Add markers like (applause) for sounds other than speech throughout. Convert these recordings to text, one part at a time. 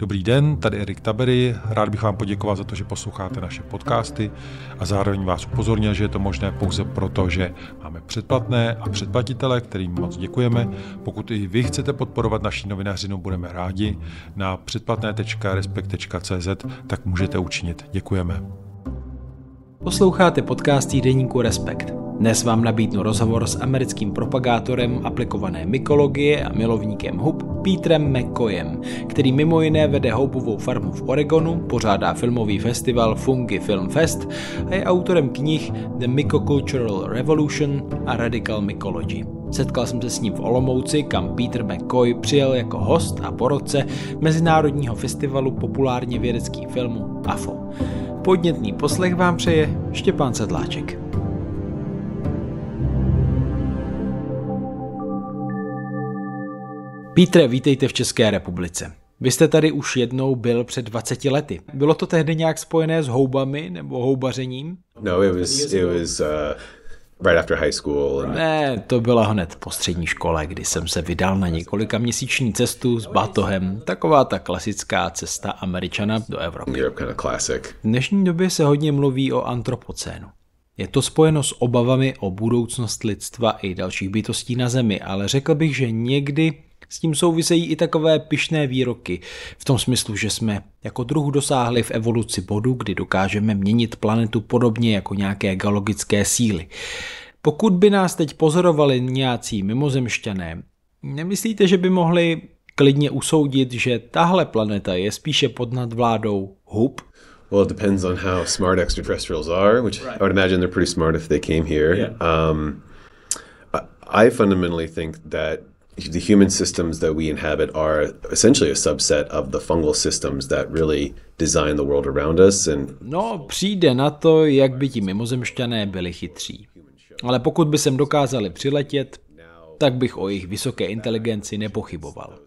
Dobrý den, tady Erik Tabery. Rád bych vám poděkoval za to, že posloucháte naše podcasty a zároveň vás upozornil, že je to možné pouze proto, že máme předplatné a předplatitele, kterým moc děkujeme. Pokud i vy chcete podporovat naši novinařinu, budeme rádi. Na předplatné.respekt.cz tak můžete učinit. Děkujeme. Posloucháte podcasty Deníku Respekt. Dnes vám nabídnu rozhovor s americkým propagátorem aplikované mykologie a milovníkem hub Petrem McCoyem, který mimo jiné vede houbovou farmu v Oregonu, pořádá filmový festival Fungi Film Fest a je autorem knih The Mycocultural Revolution a Radical Mycology. Setkal jsem se s ním v Olomouci, kam Peter McCoy přijel jako host a porodce Mezinárodního festivalu populárně vědeckých filmů AFO. Podnětný poslech vám přeje Štěpán Sedláček. Pítre, vítejte v České republice. Vy jste tady už jednou byl před 20 lety. Bylo to tehdy nějak spojené s houbami nebo houbařením? No, it was, it was uh... Right after high school. Ne, to byla hned po střední škole, kdy jsem se vydal na několika měsíční cestu s batohem. Taková ta klasická cesta američana do Evropy. V dnešní době se hodně mluví o antropocénu. Je to spojeno s obavami o budoucnost lidstva i dalších bytostí na Zemi, ale řekl bych, že někdy s tím souvisejí i takové pyšné výroky, v tom smyslu, že jsme jako druh dosáhli v evoluci bodu, kdy dokážeme měnit planetu podobně jako nějaké geologické síly. Pokud by nás teď pozorovali nějací mimozemšťané, nemyslíte, že by mohli klidně usoudit, že tahle planeta je spíše pod nadvládou hub? Well, it depends on how smart extraterrestrials are, which right. I would imagine they're pretty smart if they came here. Yeah. Um, I fundamentally think that the human systems that we inhabit are essentially a subset of the fungal systems that really design the world around us and No, přijde na to, jak by ti mimozemšťané byli chytří. Ale pokud by sem dokázali přiletět, tak bych o jejich vysoké inteligenci nepochyboval.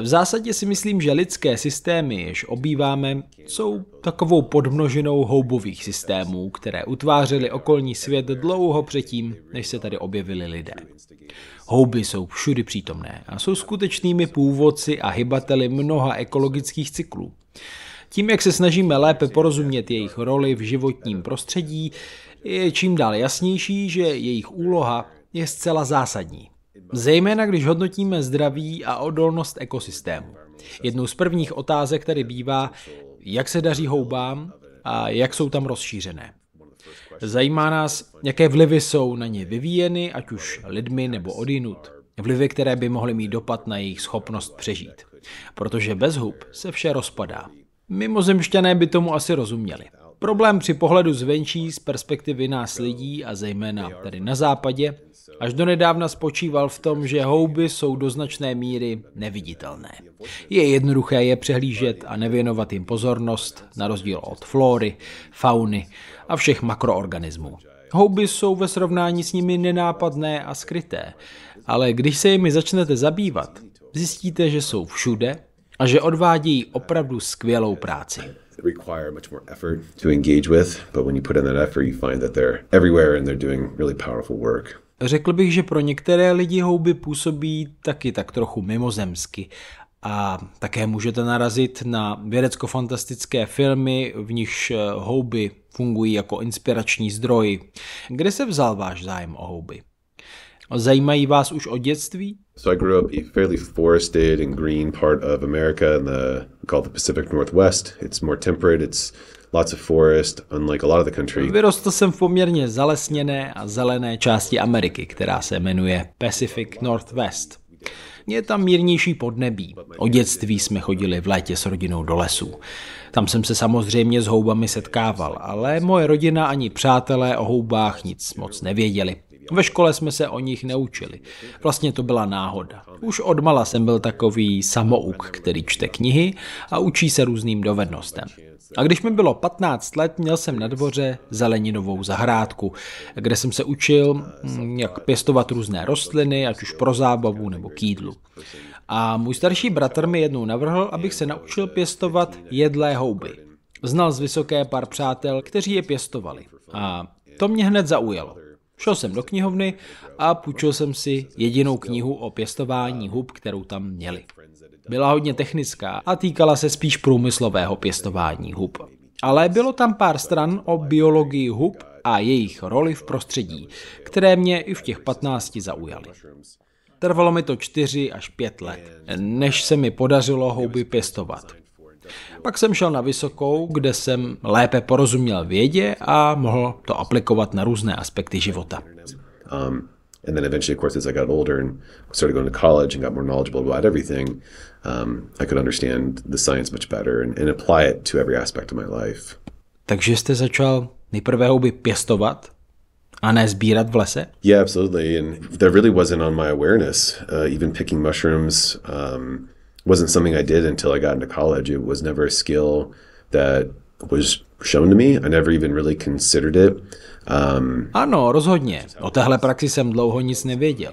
V zásadě si myslím, že lidské systémy, jež obýváme, jsou takovou podmnožinou houbových systémů, které utvářely okolní svět dlouho předtím, než se tady objevili lidé. Houby jsou všudy přítomné a jsou skutečnými původci a hybateli mnoha ekologických cyklů. Tím, jak se snažíme lépe porozumět jejich roli v životním prostředí, je čím dál jasnější, že jejich úloha je zcela zásadní. Zejména když hodnotíme zdraví a odolnost ekosystému. Jednou z prvních otázek tady bývá, jak se daří houbám a jak jsou tam rozšířené. Zajímá nás, jaké vlivy jsou na ně vyvíjeny, ať už lidmi nebo odinut. Vlivy, které by mohly mít dopad na jejich schopnost přežít. Protože bez hub se vše rozpadá. Mimozemšťané by tomu asi rozuměli. Problém při pohledu zvenčí z perspektivy nás lidí a zejména tady na západě Až do nedávna spočíval v tom, že houby jsou do značné míry neviditelné. Je jednoduché je přehlížet a nevěnovat jim pozornost, na rozdíl od flóry, fauny a všech makroorganismů. Houby jsou ve srovnání s nimi nenápadné a skryté, ale když se jimi začnete zabývat, zjistíte, že jsou všude a že odvádějí opravdu skvělou práci. effort, Řekl bych, že pro některé lidi houby působí taky tak trochu mimozemsky. A také můžete narazit na vědecko-fantastické filmy, v nichž eh, houby fungují jako inspirační zdroj. Kde se vzal váš zájem o houby? Zajímají vás už od dětství? So I grew up a fairly forested and green part of America in the called the Pacific Northwest. It's more temperate, it's lots of forest, unlike a lot of the country. Vyrostl jsem v poměrně zalesněné a zelené části Ameriky, která se jmenuje Pacific Northwest. Je tam mírnější podnebí. O dětství jsme chodili v létě s rodinou do lesů. Tam jsem se samozřejmě s houbami setkával, ale moje rodina ani přátelé o houbách nic moc nevěděli. Ve škole jsme se o nich neučili. Vlastně to byla náhoda. Už mala jsem byl takový samouk, který čte knihy a učí se různým dovednostem. A když mi bylo 15 let, měl jsem na dvoře zeleninovou zahrádku, kde jsem se učil, hm, jak pěstovat různé rostliny, ať už pro zábavu nebo k jídlu. A můj starší bratr mi jednou navrhl, abych se naučil pěstovat jedlé houby. Znal z vysoké pár přátel, kteří je pěstovali. A to mě hned zaujalo. Šel jsem do knihovny a půjčil jsem si jedinou knihu o pěstování hub, kterou tam měli. Byla hodně technická a týkala se spíš průmyslového pěstování hub. Ale bylo tam pár stran o biologii hub a jejich roli v prostředí, které mě i v těch 15 zaujaly. Trvalo mi to 4 až 5 let, než se mi podařilo houby pěstovat. Pak jsem šel na vysokou, kde jsem lépe porozuměl vědě a mohl to aplikovat na různé aspekty života. Um, and then eventually, of course, as I got older and started going to college and got more knowledgeable about everything, um, I could understand the science much better and, and apply it to every aspect of my life. Takže jste začal nejprve houby pěstovat a ne sbírat v lese? Yeah, absolutely. And there really wasn't on my awareness, uh, even picking mushrooms. Um, wasn't something I did until I got into college. It was never a skill that was shown to me. I never even really considered it. Um, ano, rozhodně. O téhle praxi jsem dlouho nic nevěděl.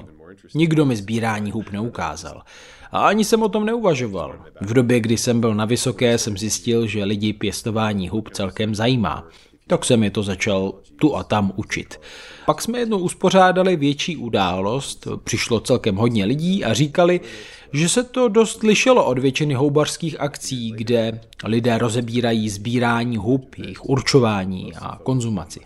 Nikdo mi sbírání hůb neukázal. A ani jsem o tom neuvažoval. V době, kdy jsem byl na vysoké, jsem zjistil, že lidi pěstování hub celkem zajímá tak jsem je to začal tu a tam učit. Pak jsme jednou uspořádali větší událost, přišlo celkem hodně lidí a říkali, že se to dost lišilo od většiny houbarských akcí, kde lidé rozebírají sbírání hub, jejich určování a konzumaci.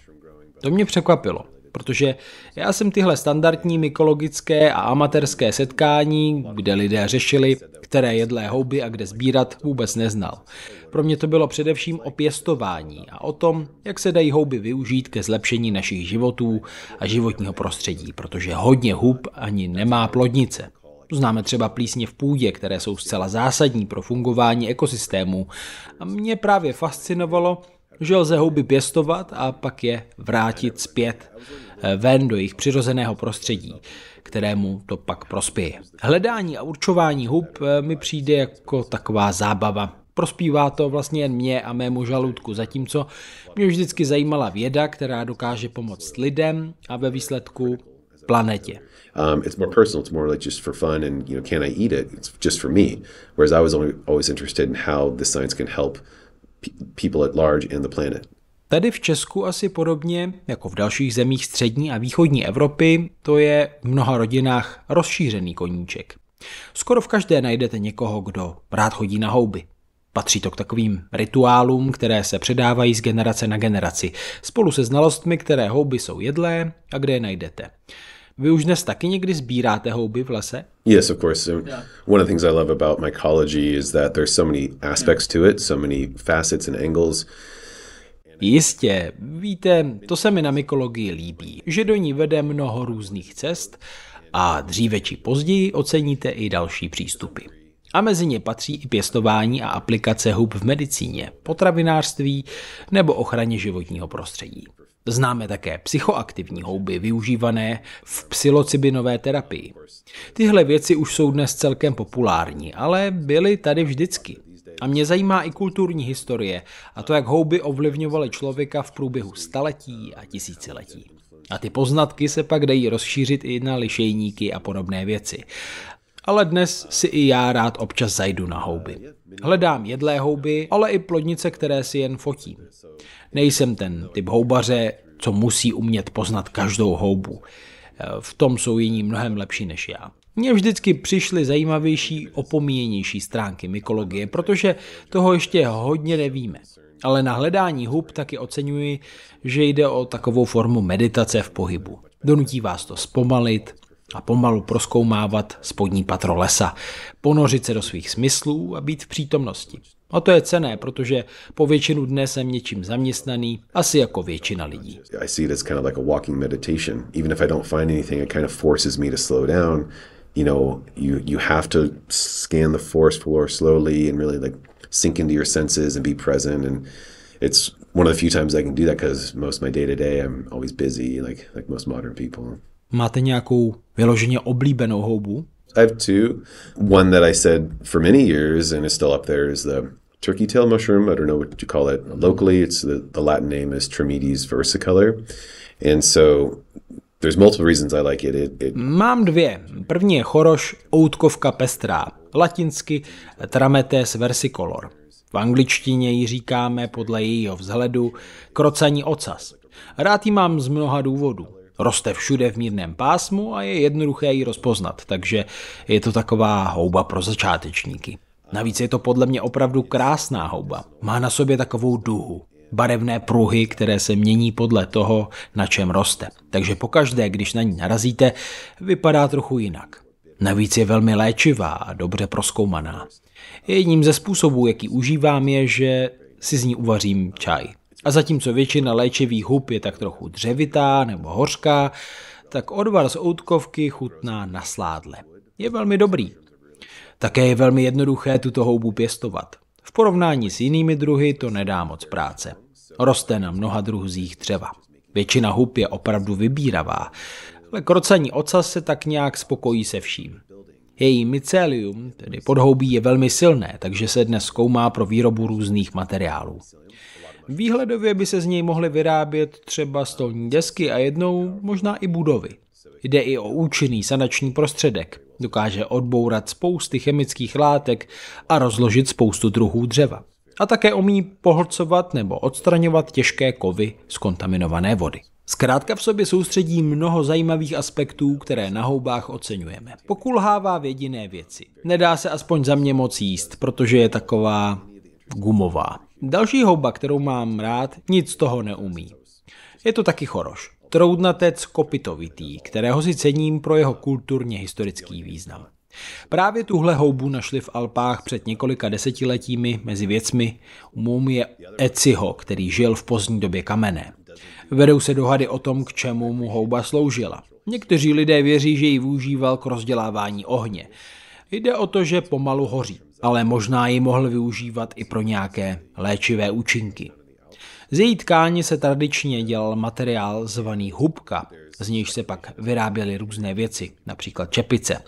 To mě překvapilo protože já jsem tyhle standardní mykologické a amatérské setkání, kde lidé řešili, které jedlé houby a kde sbírat, vůbec neznal. Pro mě to bylo především o pěstování a o tom, jak se dají houby využít ke zlepšení našich životů a životního prostředí, protože hodně hub ani nemá plodnice. Známe třeba plísně v půdě, které jsou zcela zásadní pro fungování ekosystému. A mě právě fascinovalo, že lze houby pěstovat a pak je vrátit zpět ven do jejich přirozeného prostředí, kterému to pak prospěje. Hledání a určování hub eh, mi přijde jako taková zábava. Prospívá to vlastně jen mě a mému žaludku, zatímco mě vždycky zajímala věda, která dokáže pomoct lidem a ve výsledku planetě. Um, it's more personal. It's more like just for fun, and you know, can I eat it? It's just for me. Whereas I was only always interested in how the science can help people at large and the planet. Tady v Česku asi podobně jako v dalších zemích střední a východní Evropy to je v mnoha rodinách rozšířený koníček. Skoro v každé najdete někoho, kdo rád chodí na houby. Patří to k takovým rituálům, které se předávají z generace na generaci, spolu se znalostmi, které houby jsou jedlé a kde je najdete. Vy už dnes taky někdy sbíráte houby v lese? Yes, of course. One of the things I love about mycology is that there's so many aspects to it, so many facets and angles. Jistě, víte, to se mi na mykologii líbí, že do ní vede mnoho různých cest a dříve či později oceníte i další přístupy. A mezi ně patří i pěstování a aplikace hub v medicíně, potravinářství nebo ochraně životního prostředí. Známe také psychoaktivní houby využívané v psilocybinové terapii. Tyhle věci už jsou dnes celkem populární, ale byly tady vždycky. A mě zajímá i kulturní historie a to, jak houby ovlivňovaly člověka v průběhu staletí a tisíciletí. A ty poznatky se pak dají rozšířit i na lišejníky a podobné věci. Ale dnes si i já rád občas zajdu na houby. Hledám jedlé houby, ale i plodnice, které si jen fotím. Nejsem ten typ houbaře, co musí umět poznat každou houbu. V tom jsou jiní mnohem lepší než já. Mně vždycky přišly zajímavější, opomíjenější stránky mykologie, protože toho ještě hodně nevíme. Ale na hledání hub taky oceňuji, že jde o takovou formu meditace v pohybu. Donutí vás to zpomalit a pomalu proskoumávat spodní patro lesa, ponořit se do svých smyslů a být v přítomnosti. A to je cené, protože po většinu dne jsem něčím zaměstnaný, asi jako většina lidí. I see it as kind of like a walking meditation. Even if I don't find anything, it kind of forces me to slow down you know, you you have to scan the forest floor slowly and really like sink into your senses and be present. And it's one of the few times I can do that because most of my day to day I'm always busy, like like most modern people. Máte nějakou vyloženě oblíbenou houbu? I have two. One that I said for many years and is still up there is the turkey tail mushroom. I don't know what you call it locally. It's the, the Latin name is Tremedes versicolor. And so There's multiple reasons I like it. It, it. Mám dvě. První je choroš, outkovka pestrá. Latinsky trametes versicolor. V angličtině ji říkáme podle jejího vzhledu krocaní ocas. Rád ji mám z mnoha důvodů. Roste všude v mírném pásmu a je jednoduché ji rozpoznat, takže je to taková houba pro začátečníky. Navíc je to podle mě opravdu krásná houba. Má na sobě takovou duhu barevné pruhy, které se mění podle toho, na čem roste. Takže pokaždé, když na ní narazíte, vypadá trochu jinak. Navíc je velmi léčivá a dobře proskoumaná. Jedním ze způsobů, jaký užívám, je, že si z ní uvařím čaj. A zatímco většina léčivých hub je tak trochu dřevitá nebo hořká, tak odvar z outkovky chutná na sládle. Je velmi dobrý. Také je velmi jednoduché tuto houbu pěstovat. V porovnání s jinými druhy to nedá moc práce. Roste na mnoha druhzích dřeva. Většina hub je opravdu vybíravá, ale krocení oca se tak nějak spokojí se vším. Její mycelium, tedy podhoubí, je velmi silné, takže se dnes zkoumá pro výrobu různých materiálů. Výhledově by se z něj mohly vyrábět třeba stolní desky a jednou možná i budovy. Jde i o účinný sanační prostředek, Dokáže odbourat spousty chemických látek a rozložit spoustu druhů dřeva. A také umí pohlcovat nebo odstraňovat těžké kovy z kontaminované vody. Zkrátka v sobě soustředí mnoho zajímavých aspektů, které na houbách oceňujeme. Pokulhává v jediné věci. Nedá se aspoň za mě moc jíst, protože je taková gumová. Další houba, kterou mám rád, nic toho neumí. Je to taky choroš troudnatec kopitovitý, kterého si cením pro jeho kulturně historický význam. Právě tuhle houbu našli v Alpách před několika desetiletími mezi věcmi u mumie Eciho, který žil v pozdní době kamene. Vedou se dohady o tom, k čemu mu houba sloužila. Někteří lidé věří, že ji využíval k rozdělávání ohně. Jde o to, že pomalu hoří, ale možná ji mohl využívat i pro nějaké léčivé účinky. Z její tkání se tradičně dělal materiál zvaný hubka, z níž se pak vyráběly různé věci, například čepice.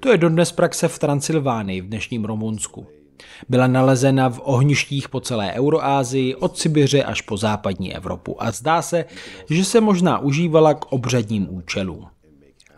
To je dodnes praxe v Transylvánii, v dnešním Rumunsku. Byla nalezena v ohništích po celé Euroázii, od Sibiře až po západní Evropu a zdá se, že se možná užívala k obřadním účelům.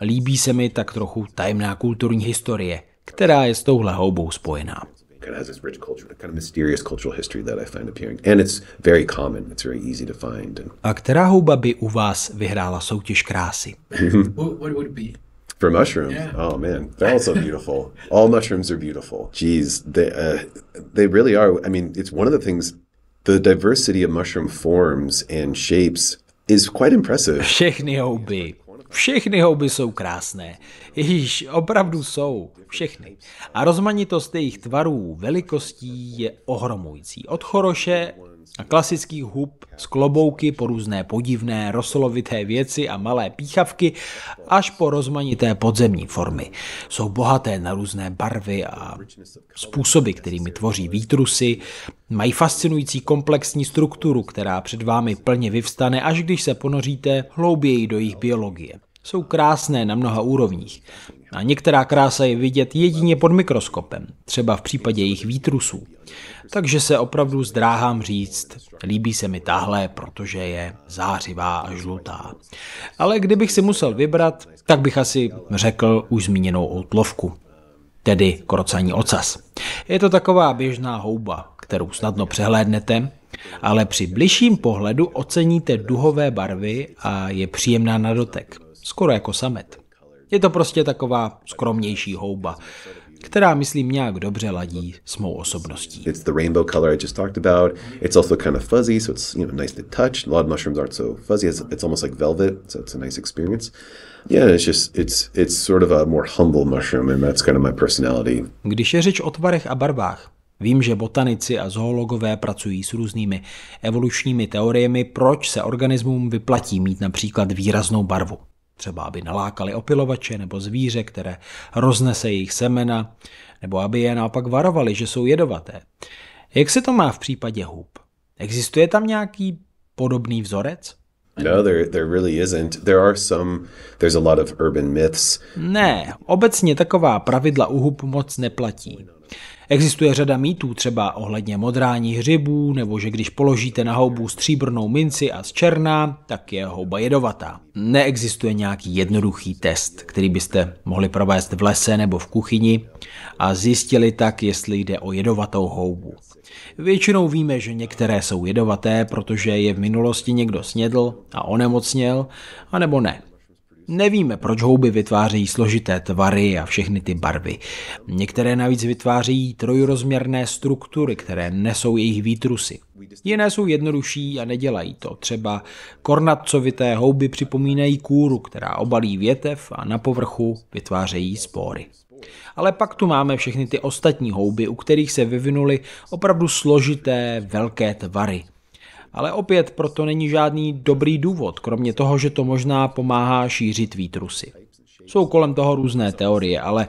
Líbí se mi tak trochu tajemná kulturní historie, která je s touhle houbou spojená kind of has this rich culture, kind of mysterious cultural history that I find appearing. And it's very common, it's very easy to find. A která houba by u vás vyhrála soutěž krásy? (laughs) what, what would it be? For mushrooms, yeah. oh man, they're also beautiful. All mushrooms are beautiful. Geez, they uh, they really are. I mean, it's one of the things. The diversity of mushroom forms and shapes is quite impressive. Všechny houby všechny houby jsou krásné. Ježíš, opravdu jsou. Všechny. A rozmanitost jejich tvarů, velikostí je ohromující. Od choroše a klasický hub z klobouky po různé podivné rosolovité věci a malé píchavky až po rozmanité podzemní formy. Jsou bohaté na různé barvy a způsoby, kterými tvoří výtrusy, mají fascinující komplexní strukturu, která před vámi plně vyvstane, až když se ponoříte hlouběji do jejich biologie. Jsou krásné na mnoha úrovních. A některá krása je vidět jedině pod mikroskopem, třeba v případě jejich výtrusů. Takže se opravdu zdráhám říct, líbí se mi tahle, protože je zářivá a žlutá. Ale kdybych si musel vybrat, tak bych asi řekl už zmíněnou outlovku, tedy krocaní ocas. Je to taková běžná houba, kterou snadno přehlédnete, ale při bližším pohledu oceníte duhové barvy a je příjemná na dotek, skoro jako samet. Je to prostě taková skromnější houba, která, myslím, nějak dobře ladí s mou osobností. It's the rainbow color I just talked about. It's also kind of fuzzy, so it's you know, nice to touch. A lot of mushrooms aren't so fuzzy. It's, it's almost like velvet, so it's a nice experience. Yeah, it's just it's it's sort of a more humble mushroom, and that's kind of my personality. Když je řeč o tvarech a barvách, Vím, že botanici a zoologové pracují s různými evolučními teoriemi, proč se organismům vyplatí mít například výraznou barvu třeba aby nalákali opilovače nebo zvíře, které roznese jejich semena, nebo aby je naopak varovali, že jsou jedovaté. Jak se to má v případě hub? Existuje tam nějaký podobný vzorec? No, there, there really isn't. There are some, there's a lot of urban myths. Ne, obecně taková pravidla u hub moc neplatí. Existuje řada mýtů třeba ohledně modrání hřibů, nebo že když položíte na houbu stříbrnou minci a z černá, tak je houba jedovatá. Neexistuje nějaký jednoduchý test, který byste mohli provést v lese nebo v kuchyni a zjistili tak, jestli jde o jedovatou houbu. Většinou víme, že některé jsou jedovaté, protože je v minulosti někdo snědl a onemocněl, anebo ne. Nevíme, proč houby vytvářejí složité tvary a všechny ty barvy. Některé navíc vytvářejí trojrozměrné struktury, které nesou jejich výtrusy. Jiné jsou jednodušší a nedělají to. Třeba kornatcovité houby připomínají kůru, která obalí větev a na povrchu vytvářejí spory. Ale pak tu máme všechny ty ostatní houby, u kterých se vyvinuly opravdu složité velké tvary, ale opět proto není žádný dobrý důvod, kromě toho, že to možná pomáhá šířit výtrusy. Jsou kolem toho různé teorie, ale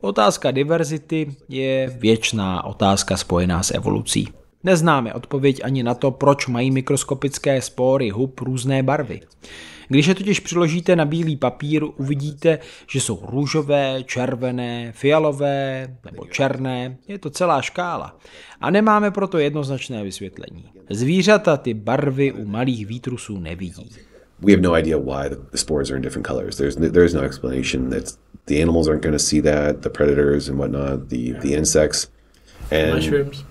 otázka diverzity je věčná otázka spojená s evolucí. Neznáme odpověď ani na to, proč mají mikroskopické spory hub různé barvy. Když je totiž přiložíte na bílý papír, uvidíte, že jsou růžové, červené, fialové nebo černé, je to celá škála. A nemáme proto jednoznačné vysvětlení. Zvířata ty barvy u malých výtrusů nevidí. We have no idea why the spores are in different colors. There's no, there's no explanation. that the animals aren't going to see that. The predators and whatnot. The the insects and mushrooms.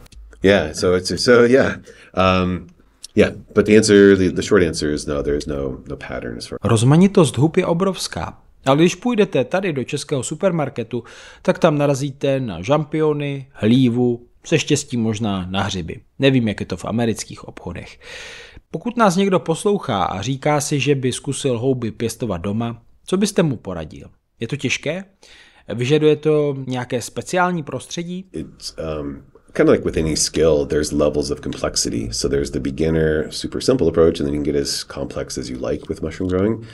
Yeah. So it's so yeah. Um, Yeah, but the answer, the, the short answer is no, There's no, no pattern as far... Rozmanitost hub je obrovská. Ale když půjdete tady do českého supermarketu, tak tam narazíte na žampiony, hlívu, se štěstí možná na hřiby. Nevím, jak je to v amerických obchodech. Pokud nás někdo poslouchá a říká si, že by zkusil houby pěstovat doma, co byste mu poradil? Je to těžké? Vyžaduje to nějaké speciální prostředí? It's, um... Kind of like with any skill, there's levels of complexity. So there's the beginner, super simple approach, and then you can get as complex as you like with mushroom growing.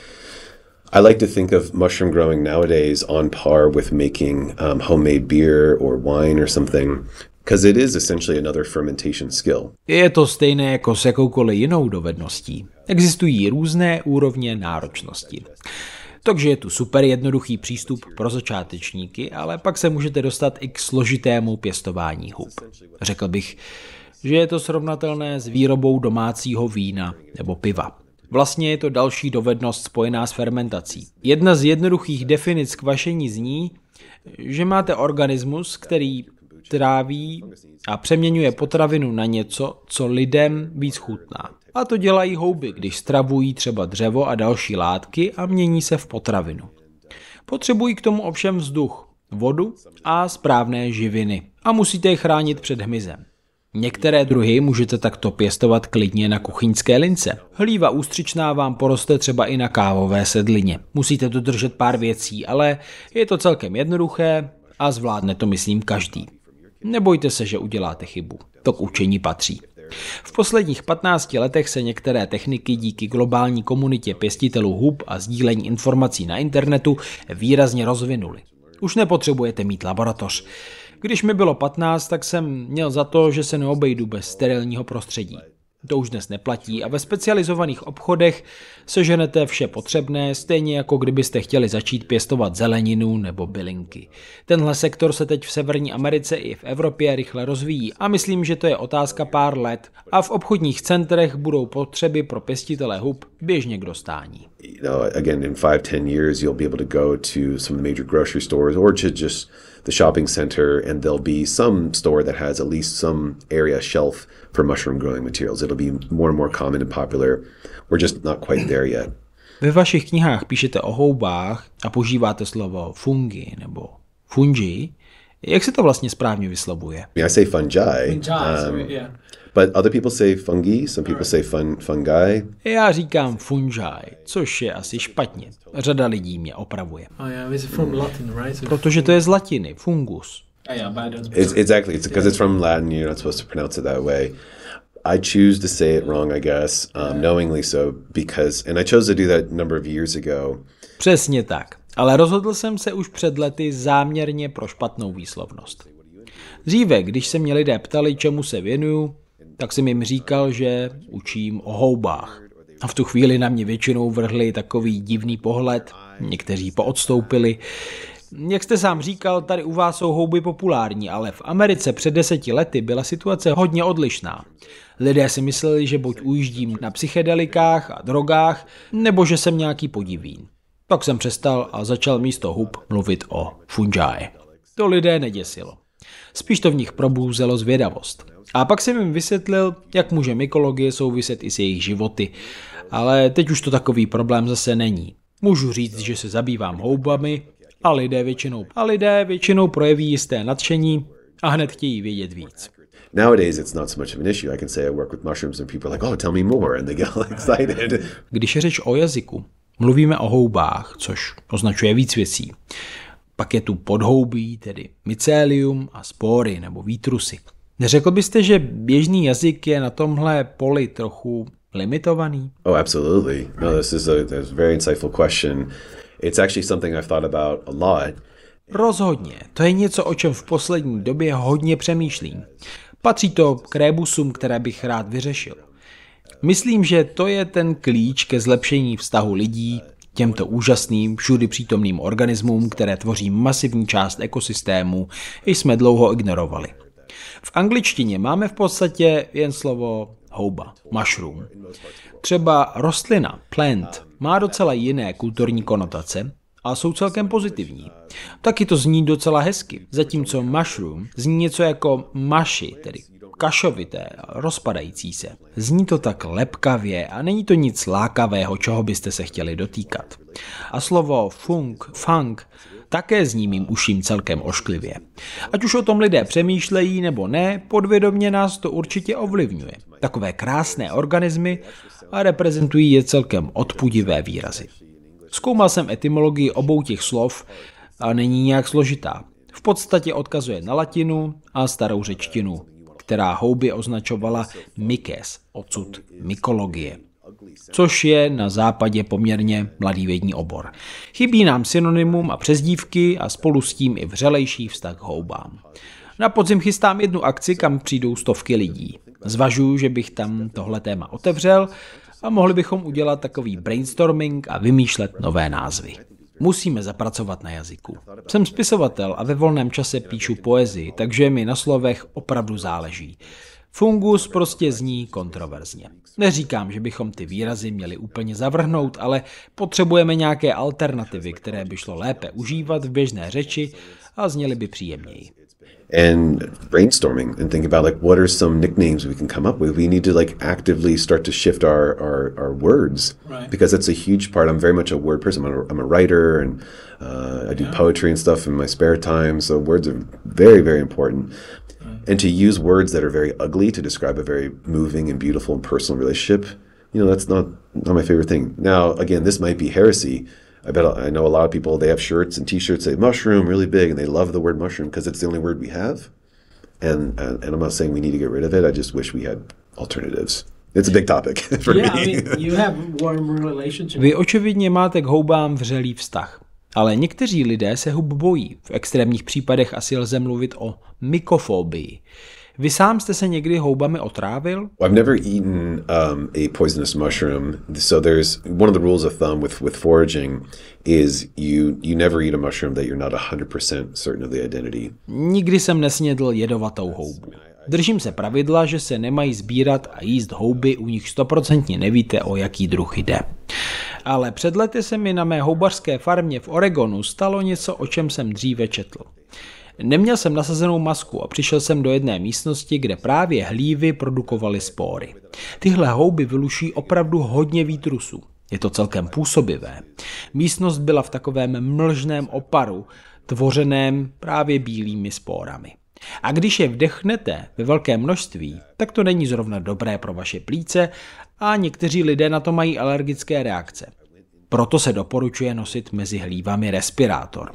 I like to think of mushroom growing nowadays on par with making um, homemade beer or wine or something because it is essentially another fermentation skill. Je to stejné jako s jakoukoliv jinou dovedností. Existují různé úrovně náročnosti. Takže je tu super jednoduchý přístup pro začátečníky, ale pak se můžete dostat i k složitému pěstování hub. Řekl bych, že je to srovnatelné s výrobou domácího vína nebo piva. Vlastně je to další dovednost spojená s fermentací. Jedna z jednoduchých definic kvašení zní, že máte organismus, který tráví a přeměňuje potravinu na něco, co lidem víc chutná. A to dělají houby, když stravují třeba dřevo a další látky a mění se v potravinu. Potřebují k tomu ovšem vzduch, vodu a správné živiny a musíte je chránit před hmyzem. Některé druhy můžete takto pěstovat klidně na kuchyňské lince. Hlíva ústřičná vám poroste třeba i na kávové sedlině. Musíte dodržet pár věcí, ale je to celkem jednoduché a zvládne to, myslím, každý. Nebojte se, že uděláte chybu. To k učení patří. V posledních 15 letech se některé techniky díky globální komunitě pěstitelů hub a sdílení informací na internetu výrazně rozvinuly. Už nepotřebujete mít laboratoř. Když mi bylo 15, tak jsem měl za to, že se neobejdu bez sterilního prostředí. To už dnes neplatí a ve specializovaných obchodech seženete vše potřebné, stejně jako kdybyste chtěli začít pěstovat zeleninu nebo bylinky. Tenhle sektor se teď v Severní Americe i v Evropě rychle rozvíjí a myslím, že to je otázka pár let a v obchodních centrech budou potřeby pro pěstitele hub běžně k dostání. You know, again, in five, ten years you'll be able to go to some major grocery stores or to just the shopping center, and there'll be some store that has at least some area shelf for mushroom growing materials. It'll be more and more common and popular. We're just not quite there yet. Ve vašich knihách píšete o houbách a používáte slovo fungi nebo fungi. Jak se to vlastně správně vyslovuje? I say fungi. Fungi, um, yeah. But other people say fungi, some people say fun, fungi. Já říkám fungi, což je asi špatně. Řada lidí mě opravuje. Oh, yeah, from Latin, right? Protože to je z latiny, fungus. exactly, it's because it's from Latin, you're not supposed to pronounce it that way. I choose to say it wrong, I guess, um, knowingly so, because, and I chose to do that number of years ago. Přesně tak. Ale rozhodl jsem se už před lety záměrně pro špatnou výslovnost. Dříve, když se mě lidé ptali, čemu se věnuju, tak jsem jim říkal, že učím o houbách. A v tu chvíli na mě většinou vrhli takový divný pohled, někteří poodstoupili. Jak jste sám říkal, tady u vás jsou houby populární, ale v Americe před deseti lety byla situace hodně odlišná. Lidé si mysleli, že buď ujíždím na psychedelikách a drogách, nebo že jsem nějaký podivín. Tak jsem přestal a začal místo hub mluvit o funžáje. To lidé neděsilo. Spíš to v nich probouzelo zvědavost. A pak jsem jim vysvětlil, jak může mykologie souviset i s jejich životy. Ale teď už to takový problém zase není. Můžu říct, že se zabývám houbami a lidé většinou, a lidé většinou projeví jisté nadšení a hned chtějí vědět víc. Oh, (laughs) Když je řeč o jazyku, mluvíme o houbách, což označuje víc věcí. Pak je tu podhoubí, tedy mycelium a spory nebo výtrusy. Neřekl byste, že běžný jazyk je na tomhle poli trochu limitovaný? Oh, absolutely. No, this is a, this is a very insightful question. It's actually something I've thought about a lot. Rozhodně. To je něco, o čem v poslední době hodně přemýšlím. Patří to k rébusům, které bych rád vyřešil. Myslím, že to je ten klíč ke zlepšení vztahu lidí, Těmto úžasným, všudy přítomným organismům, které tvoří masivní část ekosystému, jsme dlouho ignorovali. V angličtině máme v podstatě jen slovo houba, mushroom. Třeba rostlina, plant, má docela jiné kulturní konotace, a jsou celkem pozitivní. Taky to zní docela hezky, zatímco mushroom zní něco jako maši, tedy kašovité, rozpadající se. Zní to tak lepkavě a není to nic lákavého, čeho byste se chtěli dotýkat. A slovo funk, funk, také zní mým uším celkem ošklivě. Ať už o tom lidé přemýšlejí nebo ne, podvědomně nás to určitě ovlivňuje. Takové krásné organismy a reprezentují je celkem odpudivé výrazy. Zkoumal jsem etymologii obou těch slov a není nějak složitá. V podstatě odkazuje na latinu a starou řečtinu která houby označovala Mikes, odsud mykologie což je na západě poměrně mladý vědní obor. Chybí nám synonymum a přezdívky a spolu s tím i vřelejší vztah k houbám. Na podzim chystám jednu akci, kam přijdou stovky lidí. Zvažuju, že bych tam tohle téma otevřel a mohli bychom udělat takový brainstorming a vymýšlet nové názvy. Musíme zapracovat na jazyku. Jsem spisovatel a ve volném čase píšu poezii, takže mi na slovech opravdu záleží. Fungus prostě zní kontroverzně. Neříkám, že bychom ty výrazy měli úplně zavrhnout, ale potřebujeme nějaké alternativy, které by šlo lépe užívat v běžné řeči a zněly by příjemněji. and brainstorming and think about like what are some nicknames we can come up with we need to like actively start to shift our our, our words right. because that's a huge part i'm very much a word person i'm a, I'm a writer and uh, i do yeah. poetry and stuff in my spare time so words are very very important right. and to use words that are very ugly to describe a very moving and beautiful and personal relationship you know that's not not my favorite thing now again this might be heresy I bet I know a lot of people, they have shirts and t-shirts say mushroom really big and they love the word mushroom because it's the only word we have. And, and, and I'm not saying we need to get rid of it. I just wish we had alternatives. It's a big topic (laughs) for yeah, me. I mean, (laughs) you have warm relationship. Vy očividně máte k houbám vřelý vztah. Ale někteří lidé se hub bojí. V extrémních případech asi lze mluvit o mykofobii. Vy sám jste se někdy houbami otrávil? I've never eaten um, a poisonous mushroom. So there's one of the rules of thumb with with foraging is you you never eat a mushroom that you're not 100% certain of the identity. Nikdy jsem nesnědl jedovatou houbu. Držím se pravidla, že se nemají sbírat a jíst houby, u nich stoprocentně nevíte, o jaký druh jde. Ale před lety se mi na mé houbařské farmě v Oregonu stalo něco, o čem jsem dříve četl. Neměl jsem nasazenou masku a přišel jsem do jedné místnosti, kde právě hlívy produkovaly spory. Tyhle houby vyluší opravdu hodně výtrusů. Je to celkem působivé. Místnost byla v takovém mlžném oparu, tvořeném právě bílými spórami. A když je vdechnete ve velké množství, tak to není zrovna dobré pro vaše plíce a někteří lidé na to mají alergické reakce. Proto se doporučuje nosit mezi hlívami respirátor.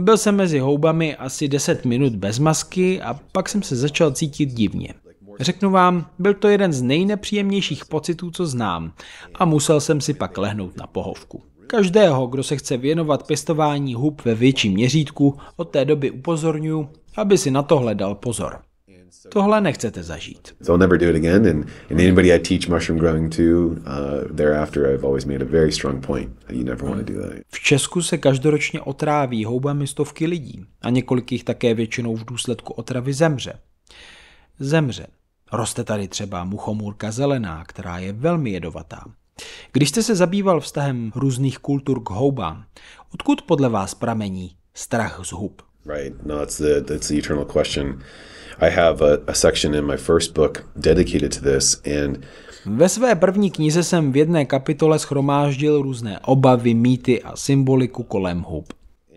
Byl jsem mezi houbami asi 10 minut bez masky a pak jsem se začal cítit divně. Řeknu vám, byl to jeden z nejnepříjemnějších pocitů, co znám a musel jsem si pak lehnout na pohovku. Každého, kdo se chce věnovat pěstování hub ve větším měřítku, od té doby upozorňuji, aby si na tohle dal pozor. Tohle nechcete zažít. So I'll never do it again. And, and anybody I teach mushroom growing to, uh, thereafter I've always made a very strong point. You never want to do that. V Česku se každoročně otráví houbami stovky lidí a několik jich také většinou v důsledku otravy zemře. Zemře. Roste tady třeba muchomůrka zelená, která je velmi jedovatá. Když jste se zabýval vztahem různých kultur k houbám, odkud podle vás pramení strach z hub? Right, no, it's the, it's the eternal question. I have a, a section in my first book dedicated to this and ve své první knize jsem v jedné kapitole schromáždil různé obavy, mýty a symboliku kolem hub.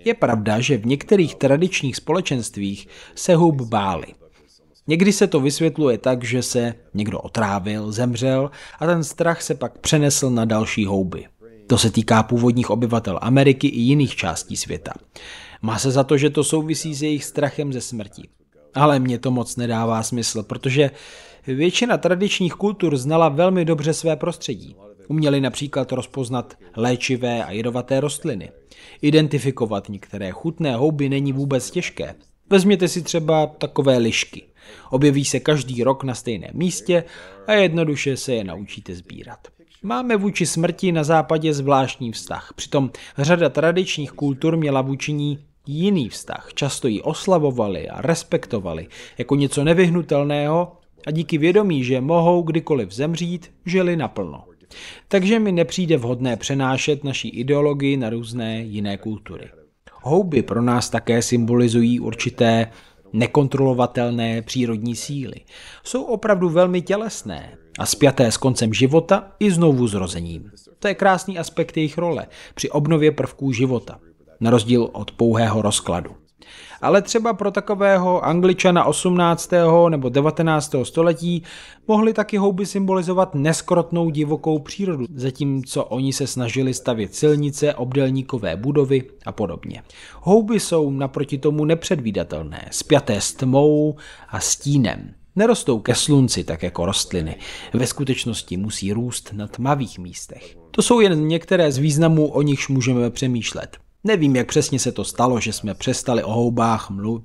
Je pravda, že v některých tradičních společenstvích se hub báli. Někdy se to vysvětluje tak, že se někdo otrávil, zemřel a ten strach se pak přenesl na další houby. To se týká původních obyvatel Ameriky i jiných částí světa. Má se za to, že to souvisí s jejich strachem ze smrti. Ale mně to moc nedává smysl, protože většina tradičních kultur znala velmi dobře své prostředí. Uměli například rozpoznat léčivé a jedovaté rostliny. Identifikovat některé chutné houby není vůbec těžké. Vezměte si třeba takové lišky. Objeví se každý rok na stejném místě a jednoduše se je naučíte sbírat. Máme vůči smrti na západě zvláštní vztah, přitom řada tradičních kultur měla vůči ní jiný vztah. Často ji oslavovali a respektovali jako něco nevyhnutelného a díky vědomí, že mohou kdykoliv zemřít, žili naplno. Takže mi nepřijde vhodné přenášet naší ideologii na různé jiné kultury. Houby pro nás také symbolizují určité nekontrolovatelné přírodní síly. Jsou opravdu velmi tělesné a spjaté s koncem života i znovu zrozením. To je krásný aspekt jejich role při obnově prvků života na rozdíl od pouhého rozkladu. Ale třeba pro takového angličana 18. nebo 19. století mohly taky houby symbolizovat neskrotnou divokou přírodu, zatímco oni se snažili stavět silnice, obdelníkové budovy a podobně. Houby jsou naproti tomu nepředvídatelné, spjaté s tmou a stínem. Nerostou ke slunci tak jako rostliny. Ve skutečnosti musí růst na tmavých místech. To jsou jen některé z významů, o nichž můžeme přemýšlet. Nevím, jak přesně se to stalo, že jsme přestali o houbách mluvit,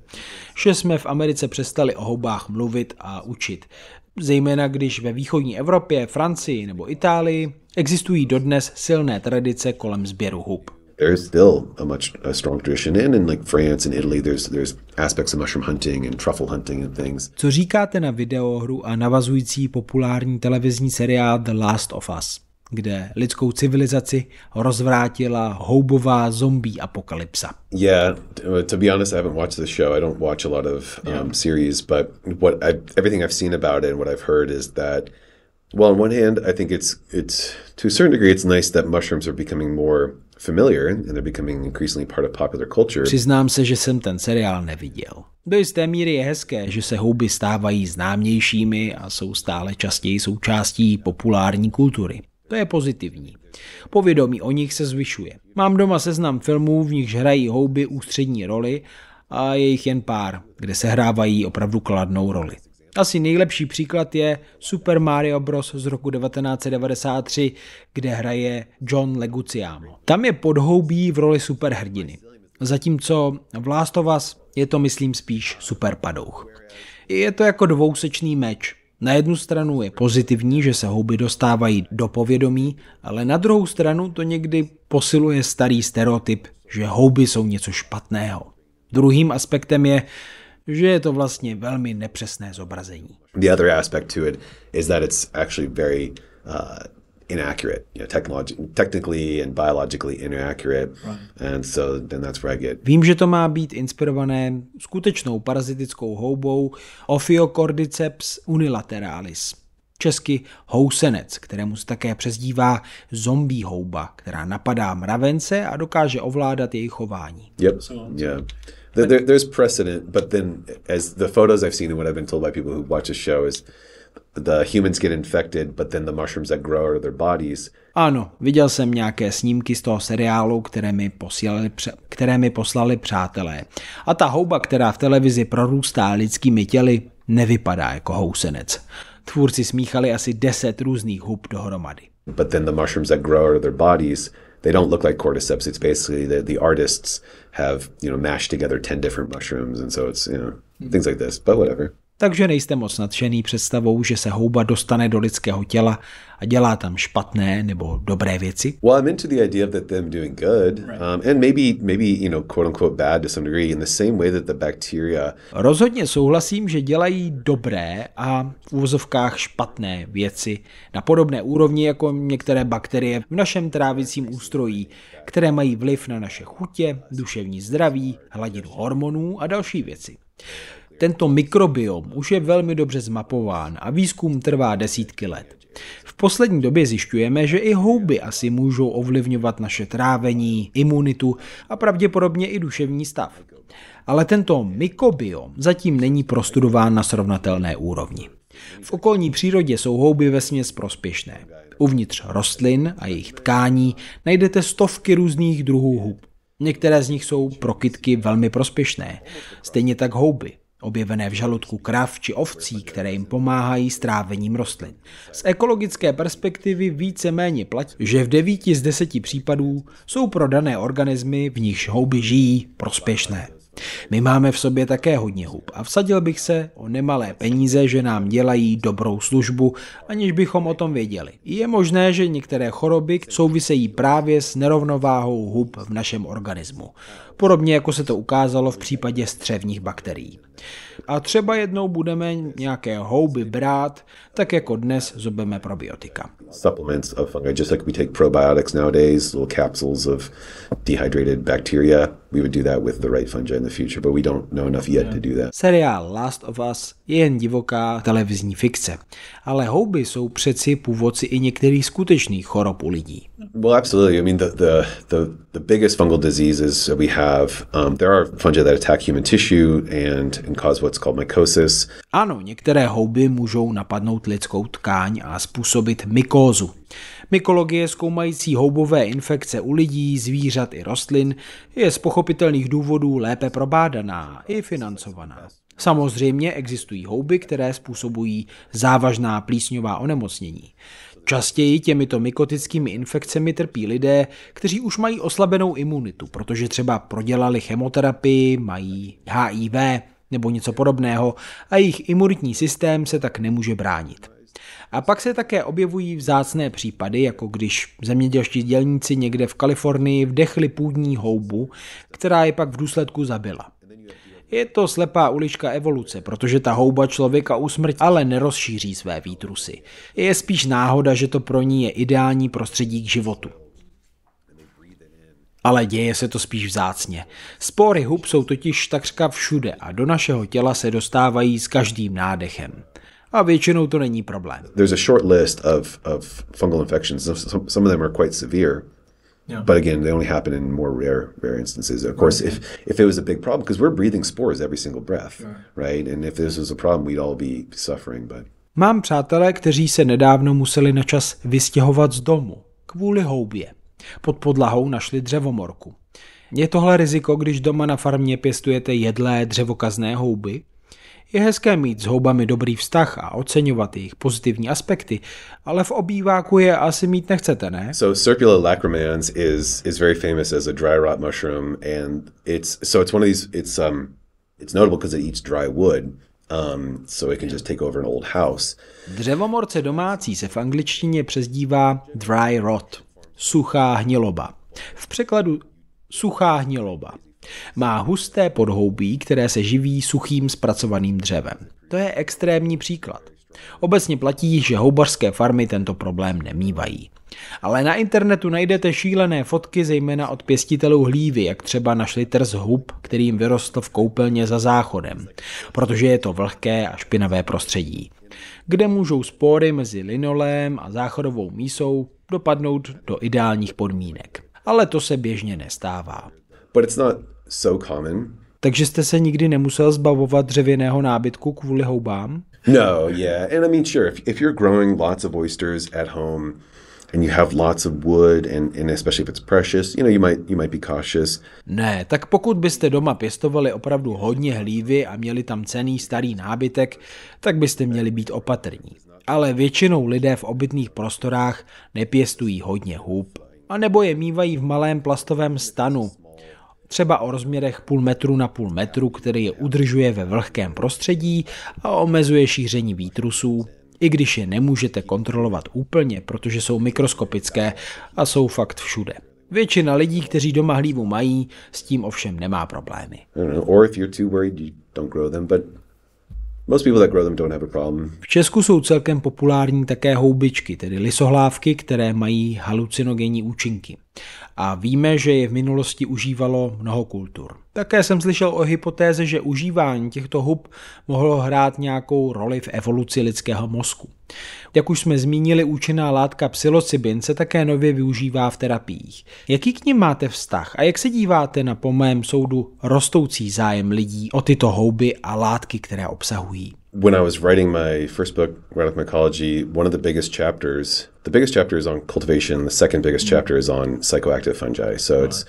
že jsme v Americe přestali o houbách mluvit a učit. Zejména když ve východní Evropě, Francii nebo Itálii existují dodnes silné tradice kolem sběru hub. there is still a much a strong tradition and in like France and Italy there's there's aspects of mushroom hunting and truffle hunting and things. Co říkáte na videohru a navazující populární televizní seriál The Last of Us? kde lidskou civilizaci rozvrátila houbová zombie apokalypsa. Yeah, to be honest, I haven't watched the show. I don't watch a lot of um, yeah. series, but what I, everything I've seen about it and what I've heard is that well, on one hand, I think it's it's to a certain degree it's nice that mushrooms are becoming more familiar and they're becoming increasingly part of popular culture. Přiznám se, že jsem ten seriál neviděl. Do jisté míry je hezké, že se houby stávají známějšími a jsou stále častěji součástí populární kultury. To je pozitivní. Povědomí o nich se zvyšuje. Mám doma seznam filmů, v nichž hrají houby ústřední roli a je jich jen pár, kde se hrávají opravdu kladnou roli. Asi nejlepší příklad je Super Mario Bros. z roku 1993, kde hraje John Leguciamo. Tam je podhoubí v roli superhrdiny, zatímco v Last of Us je to myslím spíš superpadouch. Je to jako dvousečný meč, na jednu stranu je pozitivní, že se houby dostávají do povědomí, ale na druhou stranu to někdy posiluje starý stereotyp, že houby jsou něco špatného. Druhým aspektem je, že je to vlastně velmi nepřesné zobrazení. The other aspect to it is that it's actually very uh, inaccurate, you know, technologi- technically and biologically inaccurate. Right. And so then that's where I get. Vím, že to má být inspirované skutečnou parazitickou houbou Ophiocordyceps unilateralis. Česky housenec, kterému se také přezdívá zombie houba, která napadá mravence a dokáže ovládat jejich chování. Yep. Yeah. There, there's precedent, but then as the photos I've seen and what I've been told by people who watch the show is the humans get infected, but then the mushrooms that grow out of their bodies. Ano, viděl jsem nějaké snímky z toho seriálu, které mi, posílali, které mi poslali přátelé. A ta houba, která v televizi prorůstá lidskými těly, nevypadá jako housenec. Tvůrci smíchali asi deset různých hub dohromady. But then the mushrooms that grow out of their bodies they don't look like cordyceps. It's basically the, the artists have, you know, mashed together ten different mushrooms. And so it's, you know, things like this, but whatever takže nejste moc nadšený představou, že se houba dostane do lidského těla a dělá tam špatné nebo dobré věci. Well, I'm into the idea of that them doing good, um, and maybe, maybe, you know, quote unquote bad to some degree, in the same way that the bacteria. Rozhodně souhlasím, že dělají dobré a v úvozovkách špatné věci na podobné úrovni jako některé bakterie v našem trávicím ústrojí, které mají vliv na naše chutě, duševní zdraví, hladinu hormonů a další věci. Tento mikrobiom už je velmi dobře zmapován a výzkum trvá desítky let. V poslední době zjišťujeme, že i houby asi můžou ovlivňovat naše trávení, imunitu a pravděpodobně i duševní stav. Ale tento mikrobiom zatím není prostudován na srovnatelné úrovni. V okolní přírodě jsou houby vesměs prospěšné. Uvnitř rostlin a jejich tkání najdete stovky různých druhů hub. Některé z nich jsou pro kytky velmi prospěšné, stejně tak houby objevené v žaludku krav či ovcí, které jim pomáhají s trávením rostlin. Z ekologické perspektivy více-méně platí, že v 9 z 10 případů jsou pro dané organismy, v nichž houby žijí, prospěšné. My máme v sobě také hodně hub a vsadil bych se o nemalé peníze, že nám dělají dobrou službu, aniž bychom o tom věděli. Je možné, že některé choroby souvisejí právě s nerovnováhou hub v našem organismu podobně jako se to ukázalo v případě střevních bakterií. A třeba jednou budeme nějaké houby brát, tak jako dnes zobeme probiotika. Supplements of fungi, just like we take probiotics nowadays, little capsules of dehydrated bacteria, we would do that with the right fungi in the future, but we don't know enough yet to do that. Seriál Last of Us je jen divoká televizní fikce, ale houby jsou přeci původci i některých skutečných chorob u lidí. Well, absolutely. I mean, the, the, the, the biggest fungal disease is we have have, um, there are fungi that attack human tissue and, and cause what's called mycosis. Ano, některé houby můžou napadnout lidskou tkáň a způsobit mykózu. Mykologie zkoumající houbové infekce u lidí, zvířat i rostlin je z pochopitelných důvodů lépe probádaná i financovaná. Samozřejmě existují houby, které způsobují závažná plísňová onemocnění. Častěji těmito mykotickými infekcemi trpí lidé, kteří už mají oslabenou imunitu, protože třeba prodělali chemoterapii, mají HIV nebo něco podobného a jejich imunitní systém se tak nemůže bránit. A pak se také objevují vzácné případy, jako když zemědělští dělníci někde v Kalifornii vdechli půdní houbu, která je pak v důsledku zabila. Je to slepá ulička evoluce, protože ta houba člověka usmrtí, ale nerozšíří své výtrusy. Je spíš náhoda, že to pro ní je ideální prostředí k životu. Ale děje se to spíš vzácně. Spory hub jsou totiž takřka všude a do našeho těla se dostávají s každým nádechem a většinou to není problém. There's a short list of, of fungal infections. some of them are quite severe. Yeah. But again, they only happen in more rare, rare instances. Of course, right. if if it was a big problem, because we're breathing spores every single breath, right. right? And if this was a problem, we'd all be suffering. But mám přátelé, kteří se nedávno museli na čas vystěhovat z domu kvůli houbě. Pod podlahou našli dřevomorku. Je tohle riziko, když doma na farmě pěstujete jedlé dřevokazné houby? Je hezké mít s houbami dobrý vztah a oceňovat jejich pozitivní aspekty, ale v obýváku je asi mít nechcete, ne? So circular lacrimans is is very famous as a dry rot mushroom and it's so it's one of these it's um it's notable because it eats dry wood. Um, so it can just take over an old house. Dřevomorce domácí se v angličtině přezdívá dry rot, suchá hniloba. V překladu suchá hniloba. Má husté podhoubí, které se živí suchým zpracovaným dřevem. To je extrémní příklad. Obecně platí, že houbařské farmy tento problém nemývají. Ale na internetu najdete šílené fotky zejména od pěstitelů hlívy, jak třeba našli trz hub, kterým vyrostl v koupelně za záchodem, protože je to vlhké a špinavé prostředí, kde můžou spory mezi linolém a záchodovou mísou dopadnout do ideálních podmínek. Ale to se běžně nestává. But it's not so common. Takže jste se nikdy nemusel zbavovat dřevěného nábytku kvůli houbám? No, yeah. And I mean, sure, if, if you're growing lots of oysters at home, and you have lots of wood and, and especially if it's precious, you know, you might, you might be cautious. Ne, tak pokud byste doma pěstovali opravdu hodně hlívy a měli tam cený starý nábytek, tak byste měli být opatrní. Ale většinou lidé v obytných prostorách nepěstují hodně hub, a nebo je mývají v malém plastovém stanu, třeba o rozměrech půl metru na půl metru, který je udržuje ve vlhkém prostředí a omezuje šíření výtrusů, i když je nemůžete kontrolovat úplně, protože jsou mikroskopické a jsou fakt všude. Většina lidí, kteří doma hlívu mají, s tím ovšem nemá problémy. V Česku jsou celkem populární také houbičky, tedy lisohlávky, které mají halucinogenní účinky. A víme, že je v minulosti užívalo mnoho kultur. Také jsem slyšel o hypotéze, že užívání těchto hub mohlo hrát nějakou roli v evoluci lidského mozku. Jak už jsme zmínili, účinná látka psilocybin se také nově využívá v terapiích. Jaký k ním máte vztah a jak se díváte na po mém soudu rostoucí zájem lidí o tyto houby a látky, které obsahují? when I was writing my first book, Radical Mycology, one of the biggest chapters, the biggest chapter is on cultivation. The second biggest mm-hmm. chapter is on psychoactive fungi. So no. it's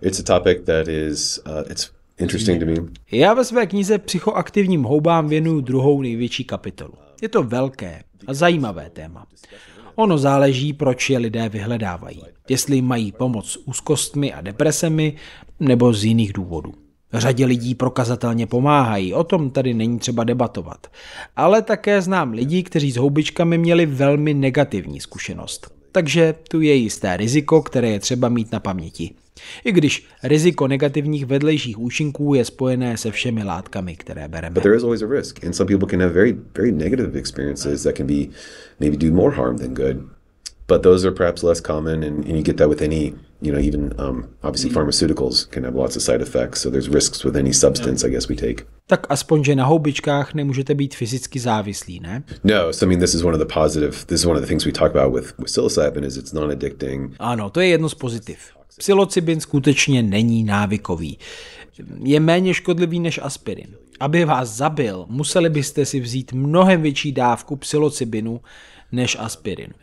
it's a topic that is uh, it's interesting to me. Já ve své knize Psychoaktivním houbám věnuju druhou největší kapitolu. Je to velké a zajímavé téma. Ono záleží, proč je lidé vyhledávají. Jestli mají pomoc s úzkostmi a depresemi nebo z jiných důvodů. Řadě lidí prokazatelně pomáhají, o tom tady není třeba debatovat. Ale také znám lidí, kteří s houbičkami měli velmi negativní zkušenost. Takže tu je jisté riziko, které je třeba mít na paměti. I když riziko negativních vedlejších účinků je spojené se všemi látkami, které bereme but those are perhaps less common, and, and you get that with any you know even um, obviously mm-hmm. pharmaceuticals can have lots of side effects, so there's risks with any substance yeah. I guess we take. Tak aspoň, že na houbičkách nemůžete být fyzicky závislí, ne? No, so I mean this is one of the positive, this is one of the things we talk about with, with psilocybin is it's non-addicting. Ano, to je jedno z pozitiv. Psilocybin skutečně není návykový. Je méně škodlivý než aspirin. Aby vás zabil, museli byste si vzít mnohem větší dávku psilocybinu než aspirinu.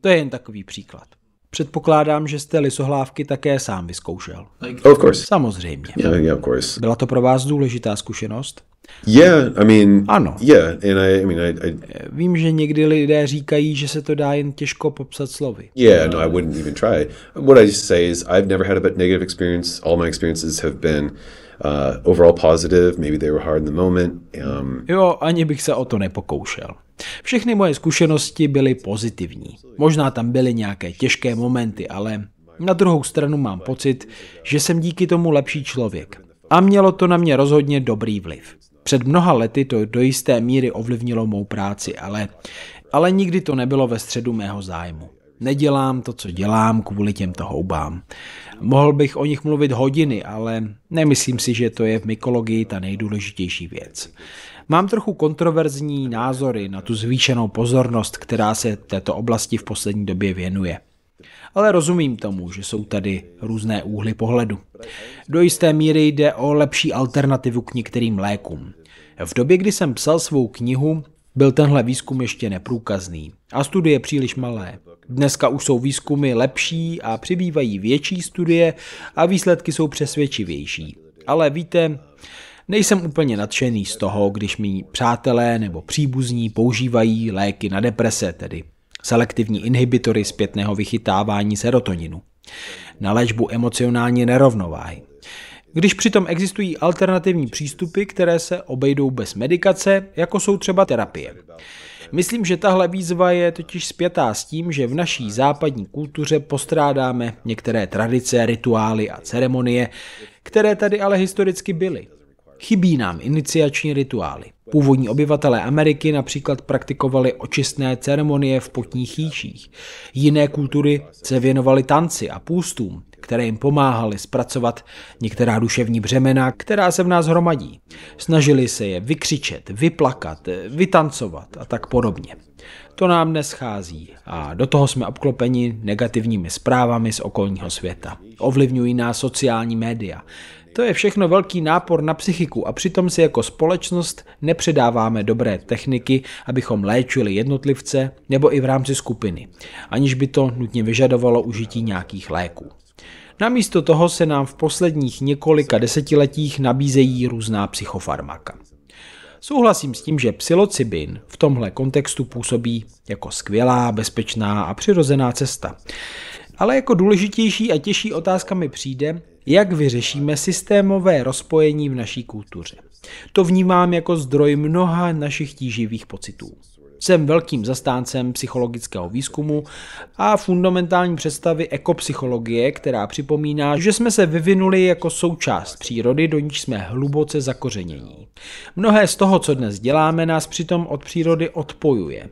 To je jen takový příklad. Předpokládám, že jste lisohlávky také sám vyzkoušel. Of course. Samozřejmě. Yeah, yeah, of course. Byla to pro vás důležitá zkušenost? Yeah, I mean, ano. Yeah, and I, I mean, I, I... Eh, vím, že někdy lidé říkají, že se to dá jen těžko popsat slovy. Yeah, no, I wouldn't even try. What I just say is I've never had a negative experience. All my experiences have been uh, overall positive, maybe they were hard in the moment. Um, jo, ani bych se o to nepokoušel. Všechny moje zkušenosti byly pozitivní. Možná tam byly nějaké těžké momenty, ale na druhou stranu mám pocit, že jsem díky tomu lepší člověk. A mělo to na mě rozhodně dobrý vliv. Před mnoha lety to do jisté míry ovlivnilo mou práci, ale, ale nikdy to nebylo ve středu mého zájmu. Nedělám to, co dělám kvůli těmto houbám. Mohl bych o nich mluvit hodiny, ale nemyslím si, že to je v mykologii ta nejdůležitější věc. Mám trochu kontroverzní názory na tu zvýšenou pozornost, která se této oblasti v poslední době věnuje. Ale rozumím tomu, že jsou tady různé úhly pohledu. Do jisté míry jde o lepší alternativu k některým lékům. V době, kdy jsem psal svou knihu, byl tenhle výzkum ještě neprůkazný a studie příliš malé. Dneska už jsou výzkumy lepší a přibývají větší studie a výsledky jsou přesvědčivější. Ale víte, nejsem úplně nadšený z toho, když mi přátelé nebo příbuzní používají léky na deprese, tedy selektivní inhibitory zpětného vychytávání serotoninu na léčbu emocionální nerovnováhy. Když přitom existují alternativní přístupy, které se obejdou bez medikace, jako jsou třeba terapie. Myslím, že tahle výzva je totiž spjatá s tím, že v naší západní kultuře postrádáme některé tradice, rituály a ceremonie, které tady ale historicky byly. Chybí nám iniciační rituály. Původní obyvatelé Ameriky například praktikovali očistné ceremonie v potních jíších. Jiné kultury se věnovaly tanci a půstům které jim pomáhaly zpracovat některá duševní břemena, která se v nás hromadí. Snažili se je vykřičet, vyplakat, vytancovat a tak podobně. To nám neschází a do toho jsme obklopeni negativními zprávami z okolního světa. Ovlivňují nás sociální média. To je všechno velký nápor na psychiku a přitom si jako společnost nepředáváme dobré techniky, abychom léčili jednotlivce nebo i v rámci skupiny, aniž by to nutně vyžadovalo užití nějakých léků. Namísto toho se nám v posledních několika desetiletích nabízejí různá psychofarmaka. Souhlasím s tím, že psilocybin v tomhle kontextu působí jako skvělá, bezpečná a přirozená cesta. Ale jako důležitější a těžší otázka mi přijde, jak vyřešíme systémové rozpojení v naší kultuře. To vnímám jako zdroj mnoha našich tíživých pocitů. Jsem velkým zastáncem psychologického výzkumu a fundamentální představy ekopsychologie, která připomíná, že jsme se vyvinuli jako součást přírody, do níž jsme hluboce zakořenění. Mnohé z toho, co dnes děláme, nás přitom od přírody odpojuje.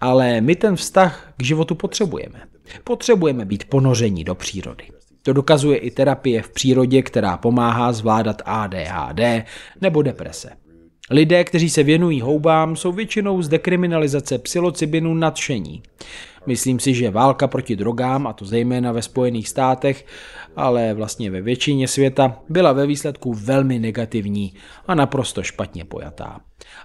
Ale my ten vztah k životu potřebujeme. Potřebujeme být ponoření do přírody. To dokazuje i terapie v přírodě, která pomáhá zvládat ADHD nebo deprese. Lidé, kteří se věnují houbám, jsou většinou z dekriminalizace psilocybinu nadšení. Myslím si, že válka proti drogám, a to zejména ve Spojených státech, ale vlastně ve většině světa, byla ve výsledku velmi negativní a naprosto špatně pojatá.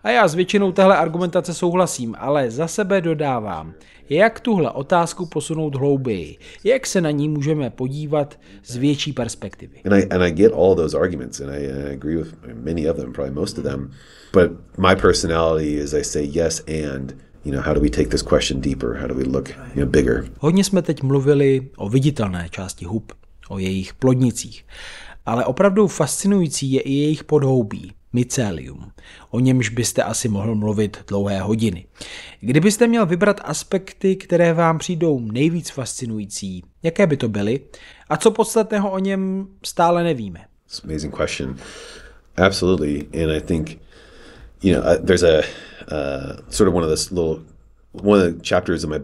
A já s většinou téhle argumentace souhlasím, ale za sebe dodávám, jak tuhle otázku posunout hlouběji, jak se na ní můžeme podívat z větší perspektivy. And I, and I get all those arguments and I, and I agree with many of them, probably most of them, but my personality is I say yes and Hodně jsme teď mluvili o viditelné části hub, o jejich plodnicích, ale opravdu fascinující je i jejich podhoubí mycelium. O němž byste asi mohl mluvit dlouhé hodiny. Kdybyste měl vybrat aspekty, které vám přijdou nejvíc fascinující, jaké by to byly a co podstatného o něm stále nevíme? It's an amazing question. Absolutely. And I think, you know, there's a uh, sort of one of this little, one of the chapters in my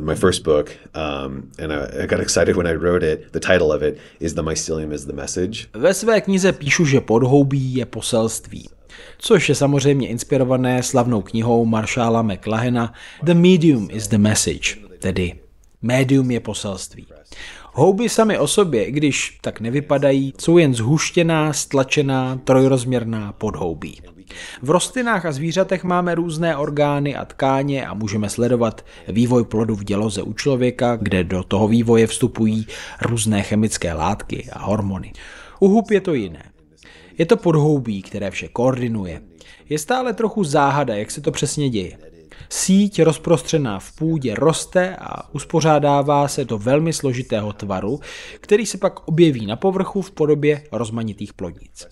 my first book, um, and I, I got excited when I wrote it. The title of it is The Mycelium is the Message. Ve své knize píšu, že podhoubí je poselství což je samozřejmě inspirované slavnou knihou maršála McLahena The Medium is the Message, tedy médium je poselství. Houby sami o sobě, i když tak nevypadají, jsou jen zhuštěná, stlačená, trojrozměrná podhoubí. V rostlinách a zvířatech máme různé orgány a tkáně a můžeme sledovat vývoj plodu v děloze u člověka, kde do toho vývoje vstupují různé chemické látky a hormony. U hub je to jiné. Je to podhoubí, které vše koordinuje. Je stále trochu záhada, jak se to přesně děje. Síť rozprostřená v půdě roste a uspořádává se do velmi složitého tvaru, který se pak objeví na povrchu v podobě rozmanitých plodnic.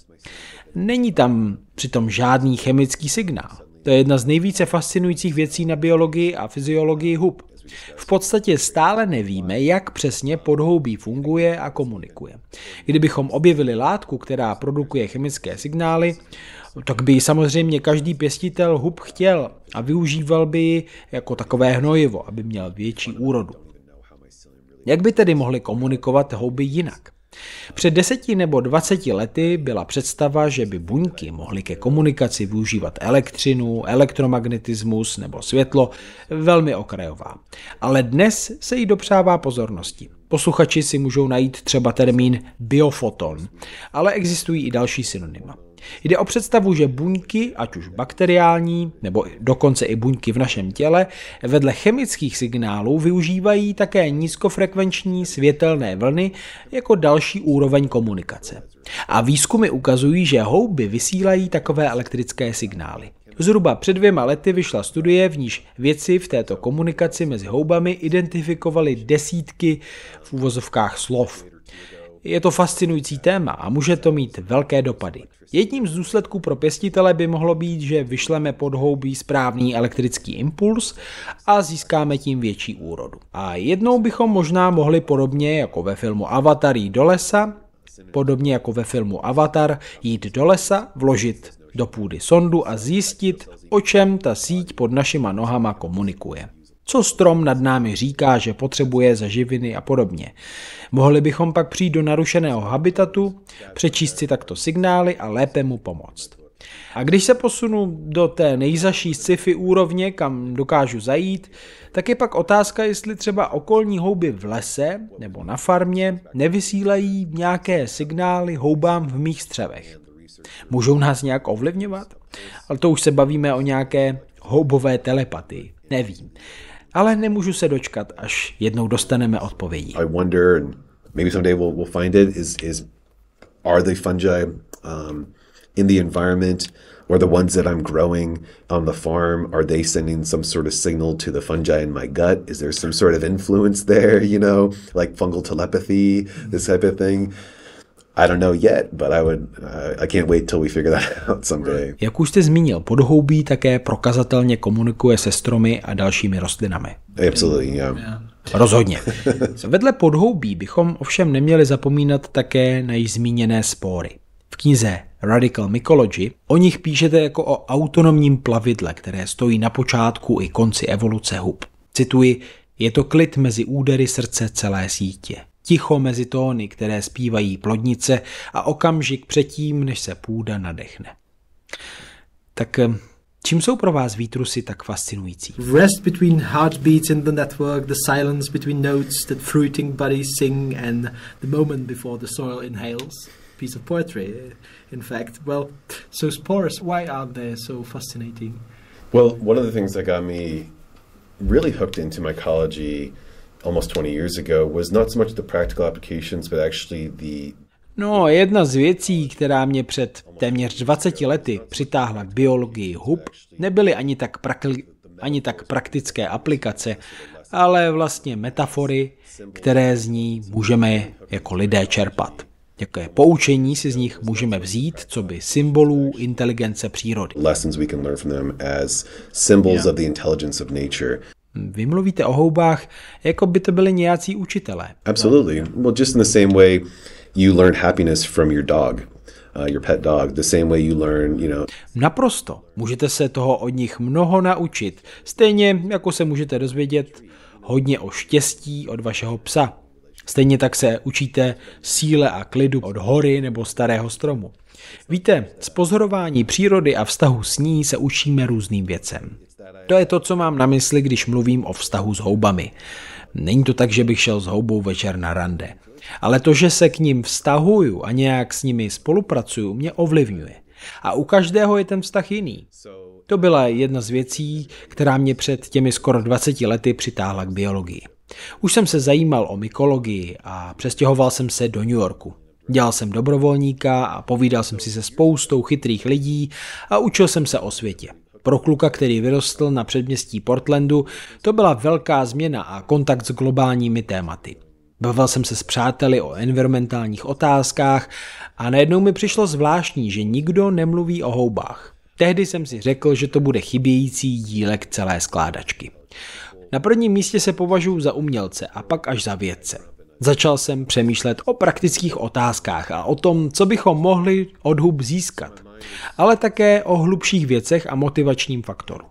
Není tam přitom žádný chemický signál. To je jedna z nejvíce fascinujících věcí na biologii a fyziologii hub. V podstatě stále nevíme, jak přesně podhoubí funguje a komunikuje. Kdybychom objevili látku, která produkuje chemické signály, tak by samozřejmě každý pěstitel hub chtěl a využíval by ji jako takové hnojivo, aby měl větší úrodu. Jak by tedy mohli komunikovat houby jinak? Před deseti nebo dvaceti lety byla představa, že by buňky mohly ke komunikaci využívat elektřinu, elektromagnetismus nebo světlo, velmi okrajová. Ale dnes se jí dopřává pozornosti. Posluchači si můžou najít třeba termín biofoton, ale existují i další synonyma. Jde o představu, že buňky, ať už bakteriální nebo dokonce i buňky v našem těle, vedle chemických signálů využívají také nízkofrekvenční světelné vlny jako další úroveň komunikace. A výzkumy ukazují, že houby vysílají takové elektrické signály. Zhruba před dvěma lety vyšla studie, v níž věci v této komunikaci mezi houbami identifikovali desítky v úvozovkách slov. Je to fascinující téma a může to mít velké dopady. Jedním z důsledků pro pěstitele by mohlo být, že vyšleme houby správný elektrický impuls a získáme tím větší úrodu. A jednou bychom možná mohli podobně jako ve filmu Avatar jít do lesa, podobně jako ve filmu Avatar jít do lesa, vložit do půdy sondu a zjistit, o čem ta síť pod našima nohama komunikuje co strom nad námi říká, že potřebuje za živiny a podobně. Mohli bychom pak přijít do narušeného habitatu, přečíst si takto signály a lépe mu pomoct. A když se posunu do té nejzaší sci-fi úrovně, kam dokážu zajít, tak je pak otázka, jestli třeba okolní houby v lese nebo na farmě nevysílají nějaké signály houbám v mých střevech. Můžou nás nějak ovlivňovat? Ale to už se bavíme o nějaké houbové telepatii. Nevím ale nemůžu se dočkat, až jednou dostaneme odpovědi. I wonder, maybe someday we'll, we'll find it, is, is are the fungi um, in the environment or the ones that I'm growing on the farm, are they sending some sort of signal to the fungi in my gut? Is there some sort of influence there, you know, like fungal telepathy, this type of thing? I don't know yet, but I would, I can't wait till we figure that (laughs) out someday. Jak už jste zmínil, podhoubí také prokazatelně komunikuje se stromy a dalšími rostlinami. Absolutely, yeah. yeah. Rozhodně. (laughs) Vedle podhoubí bychom ovšem neměli zapomínat také na již zmíněné spory. V knize Radical Mycology o nich píšete jako o autonomním plavidle, které stojí na počátku i konci evoluce hub. Cituji, je to klid mezi údery srdce celé sítě ticho mezi tóny, které zpívají plodnice a okamžik předtím, než se půda nadechne. Tak eh, Čím jsou pro vás výtrusy tak fascinující? Rest between heartbeats in the network, the silence between notes that fruiting bodies sing and the moment before the soil inhales. Piece of poetry, eh, in fact. Well, so spores, why are they so fascinating? Well, one of the things that got me really hooked into mycology almost 20 years ago was not so much the practical applications, but actually the No, jedna z věcí, která mě před téměř 20 lety přitáhla k biologii hub, nebyly ani tak, prakli, ani tak praktické aplikace, ale vlastně metafory, které z ní můžeme jako lidé čerpat. Jaké poučení si z nich můžeme vzít, co by symbolů inteligence přírody. Vy mluvíte o houbách, jako by to byli nějací učitelé. Absolutely. Well, just in the same way you learn happiness from your dog. Uh, your pet dog, the same way you learn, you know. Naprosto. Můžete se toho od nich mnoho naučit. Stejně jako se můžete dozvědět hodně o štěstí od vašeho psa. Stejně tak se učíte síle a klidu od hory nebo starého stromu. Víte, z pozorování přírody a vztahu s ní se učíme různým věcem. To je to, co mám na mysli, když mluvím o vztahu s houbami. Není to tak, že bych šel s houbou večer na rande. Ale to, že se k ním vztahuju a nějak s nimi spolupracuju, mě ovlivňuje. A u každého je ten vztah jiný. To byla jedna z věcí, která mě před těmi skoro 20 lety přitáhla k biologii. Už jsem se zajímal o mykologii a přestěhoval jsem se do New Yorku. Dělal jsem dobrovolníka a povídal jsem si se spoustou chytrých lidí a učil jsem se o světě. Pro kluka, který vyrostl na předměstí Portlandu, to byla velká změna a kontakt s globálními tématy. Bavil jsem se s přáteli o environmentálních otázkách a najednou mi přišlo zvláštní, že nikdo nemluví o houbách. Tehdy jsem si řekl, že to bude chybějící dílek celé skládačky. Na prvním místě se považuji za umělce a pak až za vědce. Začal jsem přemýšlet o praktických otázkách a o tom, co bychom mohli od hub získat, ale také o hlubších věcech a motivačním faktoru.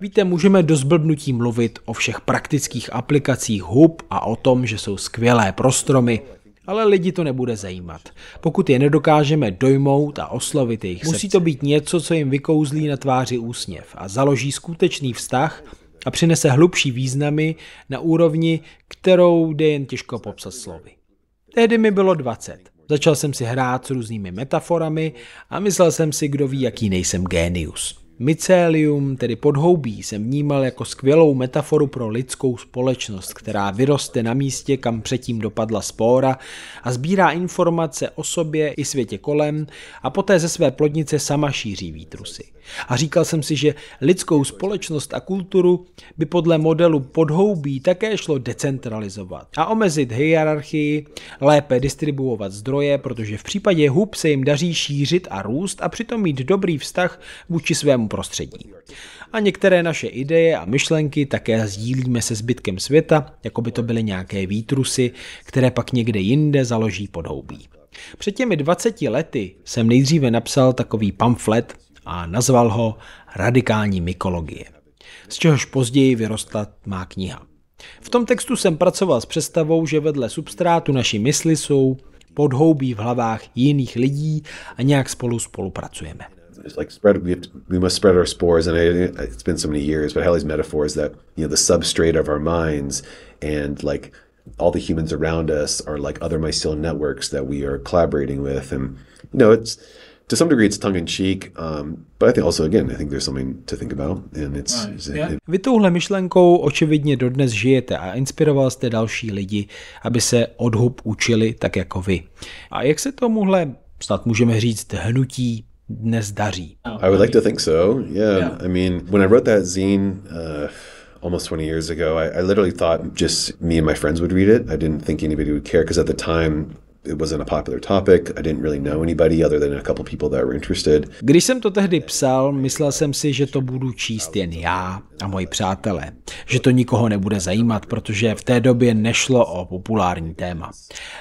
Víte, můžeme do zblbnutí mluvit o všech praktických aplikacích hub a o tom, že jsou skvělé pro stromy, ale lidi to nebude zajímat. Pokud je nedokážeme dojmout a oslovit jejich Musí to být něco, co jim vykouzlí na tváři úsměv a založí skutečný vztah a přinese hlubší významy na úrovni, kterou jde jen těžko popsat slovy. Tehdy mi bylo 20. Začal jsem si hrát s různými metaforami a myslel jsem si, kdo ví, jaký nejsem génius. Mycelium, tedy podhoubí, jsem vnímal jako skvělou metaforu pro lidskou společnost, která vyroste na místě, kam předtím dopadla spóra a sbírá informace o sobě i světě kolem a poté ze své plodnice sama šíří výtrusy. A říkal jsem si, že lidskou společnost a kulturu by podle modelu podhoubí také šlo decentralizovat a omezit hierarchii, lépe distribuovat zdroje, protože v případě hub se jim daří šířit a růst a přitom mít dobrý vztah vůči svému prostředí. A některé naše ideje a myšlenky také sdílíme se zbytkem světa, jako by to byly nějaké výtrusy, které pak někde jinde založí podhoubí. Před těmi 20 lety jsem nejdříve napsal takový pamflet, a nazval ho Radikální mykologie, z čehož později vyrostla má kniha. V tom textu jsem pracoval s představou, že vedle substrátu naší mysli jsou podhoubí v hlavách jiných lidí a nějak spolu spolupracujeme. like spread, we, to, we must spread our spores, and I, it's been so many years. But metaphor is that you know the substrate of our minds and like all the humans around us are like other mycelial networks that we are collaborating with, and you know it's to some degree it's tongue in cheek, um, but I think also again I think there's something to think about and it's. Nice. Yeah. It, Vy touhle myšlenkou očividně dodnes žijete a inspiroval jste další lidi, aby se odhub učili tak jako vy. A jak se tomuhle snad můžeme říct hnutí dnes daří? I would like to think so. Yeah, yeah. I mean, when I wrote that zine. Uh, almost 20 years ago, I, I literally thought just me and my friends would read it. I didn't think anybody would care because at the time když jsem to tehdy psal, myslel jsem si, že to budu číst jen já a moji přátelé, že to nikoho nebude zajímat, protože v té době nešlo o populární téma.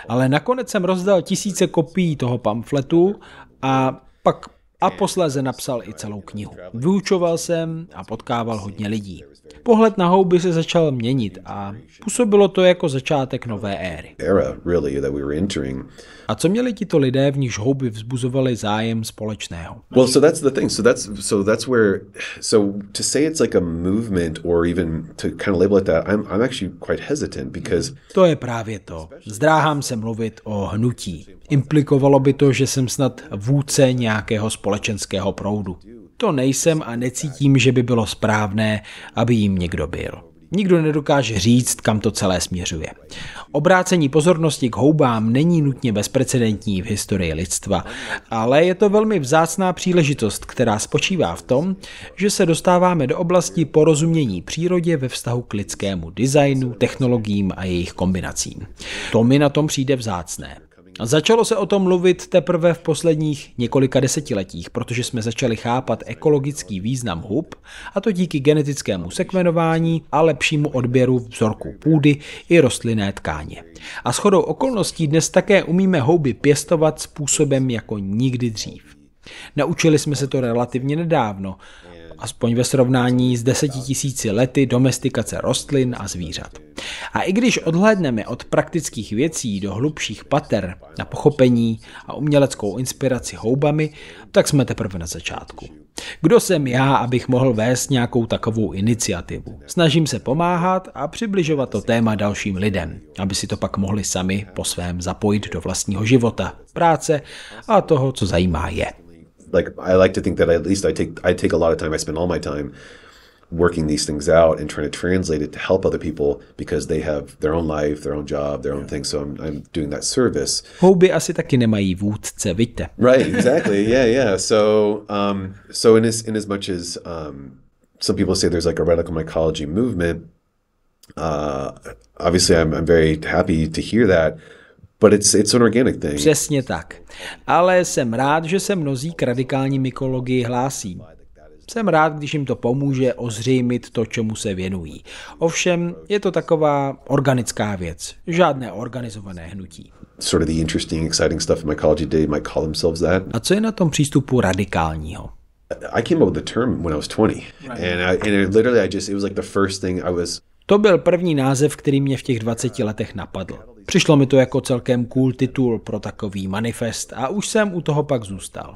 Ale nakonec jsem rozdal tisíce kopií toho pamfletu a pak a posléze napsal i celou knihu. Vyučoval jsem a potkával hodně lidí. Pohled na houby se začal měnit a působilo to jako začátek nové éry. A co měli ti to lidé, v níž houby vzbuzovaly zájem společného? Well, so that's the thing. So that's so that's where so to say it's like a movement or even to kind of label it that, I'm I'm actually quite hesitant because To je právě to. Zdráhám se mluvit o hnutí. Implikovalo by to, že jsem snad vůdce nějakého společenského proudu. To nejsem a necítím, že by bylo správné, aby jim někdo byl. Nikdo nedokáže říct, kam to celé směřuje. Obrácení pozornosti k houbám není nutně bezprecedentní v historii lidstva, ale je to velmi vzácná příležitost, která spočívá v tom, že se dostáváme do oblasti porozumění přírodě ve vztahu k lidskému designu, technologiím a jejich kombinacím. To mi na tom přijde vzácné. Začalo se o tom mluvit teprve v posledních několika desetiletích, protože jsme začali chápat ekologický význam hub, a to díky genetickému sekvenování a lepšímu odběru vzorků půdy i rostlinné tkáně. A shodou okolností dnes také umíme houby pěstovat způsobem jako nikdy dřív. Naučili jsme se to relativně nedávno, aspoň ve srovnání s desetitisíci lety domestikace rostlin a zvířat. A i když odhlédneme od praktických věcí do hlubších pater na pochopení a uměleckou inspiraci houbami, tak jsme teprve na začátku. Kdo jsem já, abych mohl vést nějakou takovou iniciativu? Snažím se pomáhat a přibližovat to téma dalším lidem, aby si to pak mohli sami po svém zapojit do vlastního života, práce a toho, co zajímá je. like I like to think that at least I take I take a lot of time. I spend all my time working these things out and trying to translate it to help other people because they have their own life, their own job, their own thing. So I'm, I'm doing that service. Right, exactly. yeah, yeah. So um, so in as, in as much as um, some people say there's like a radical mycology movement, uh, obviously I'm, I'm very happy to hear that. But it's, it's an organic thing. Přesně tak. Ale jsem rád, že se mnozí k radikální mykologii hlásí. Jsem rád, když jim to pomůže ozřejmit to, čemu se věnují. Ovšem, je to taková organická věc, žádné organizované hnutí. A co je na tom přístupu radikálního? I came up with the term when I was 20. And, I, and it literally I just, it was like the first thing I was to byl první název, který mě v těch 20 letech napadl. Přišlo mi to jako celkem cool titul pro takový manifest a už jsem u toho pak zůstal.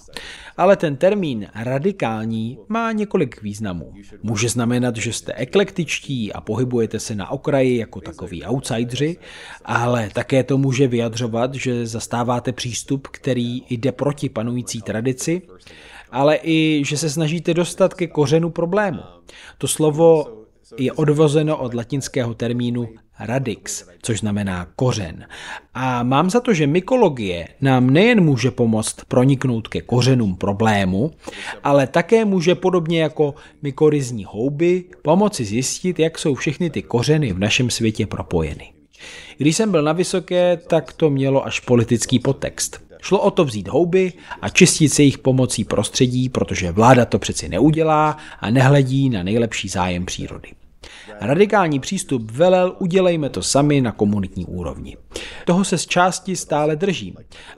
Ale ten termín radikální má několik významů. Může znamenat, že jste eklektičtí a pohybujete se na okraji jako takový outsidři, ale také to může vyjadřovat, že zastáváte přístup, který jde proti panující tradici, ale i, že se snažíte dostat ke kořenu problému. To slovo je odvozeno od latinského termínu radix, což znamená kořen. A mám za to, že mykologie nám nejen může pomoct proniknout ke kořenům problému, ale také může podobně jako mykorizní houby pomoci zjistit, jak jsou všechny ty kořeny v našem světě propojeny. Když jsem byl na vysoké, tak to mělo až politický podtext. Šlo o to vzít houby a čistit se jich pomocí prostředí, protože vláda to přeci neudělá a nehledí na nejlepší zájem přírody. Radikální přístup velel udělejme to sami na komunitní úrovni. Toho se z části stále držím,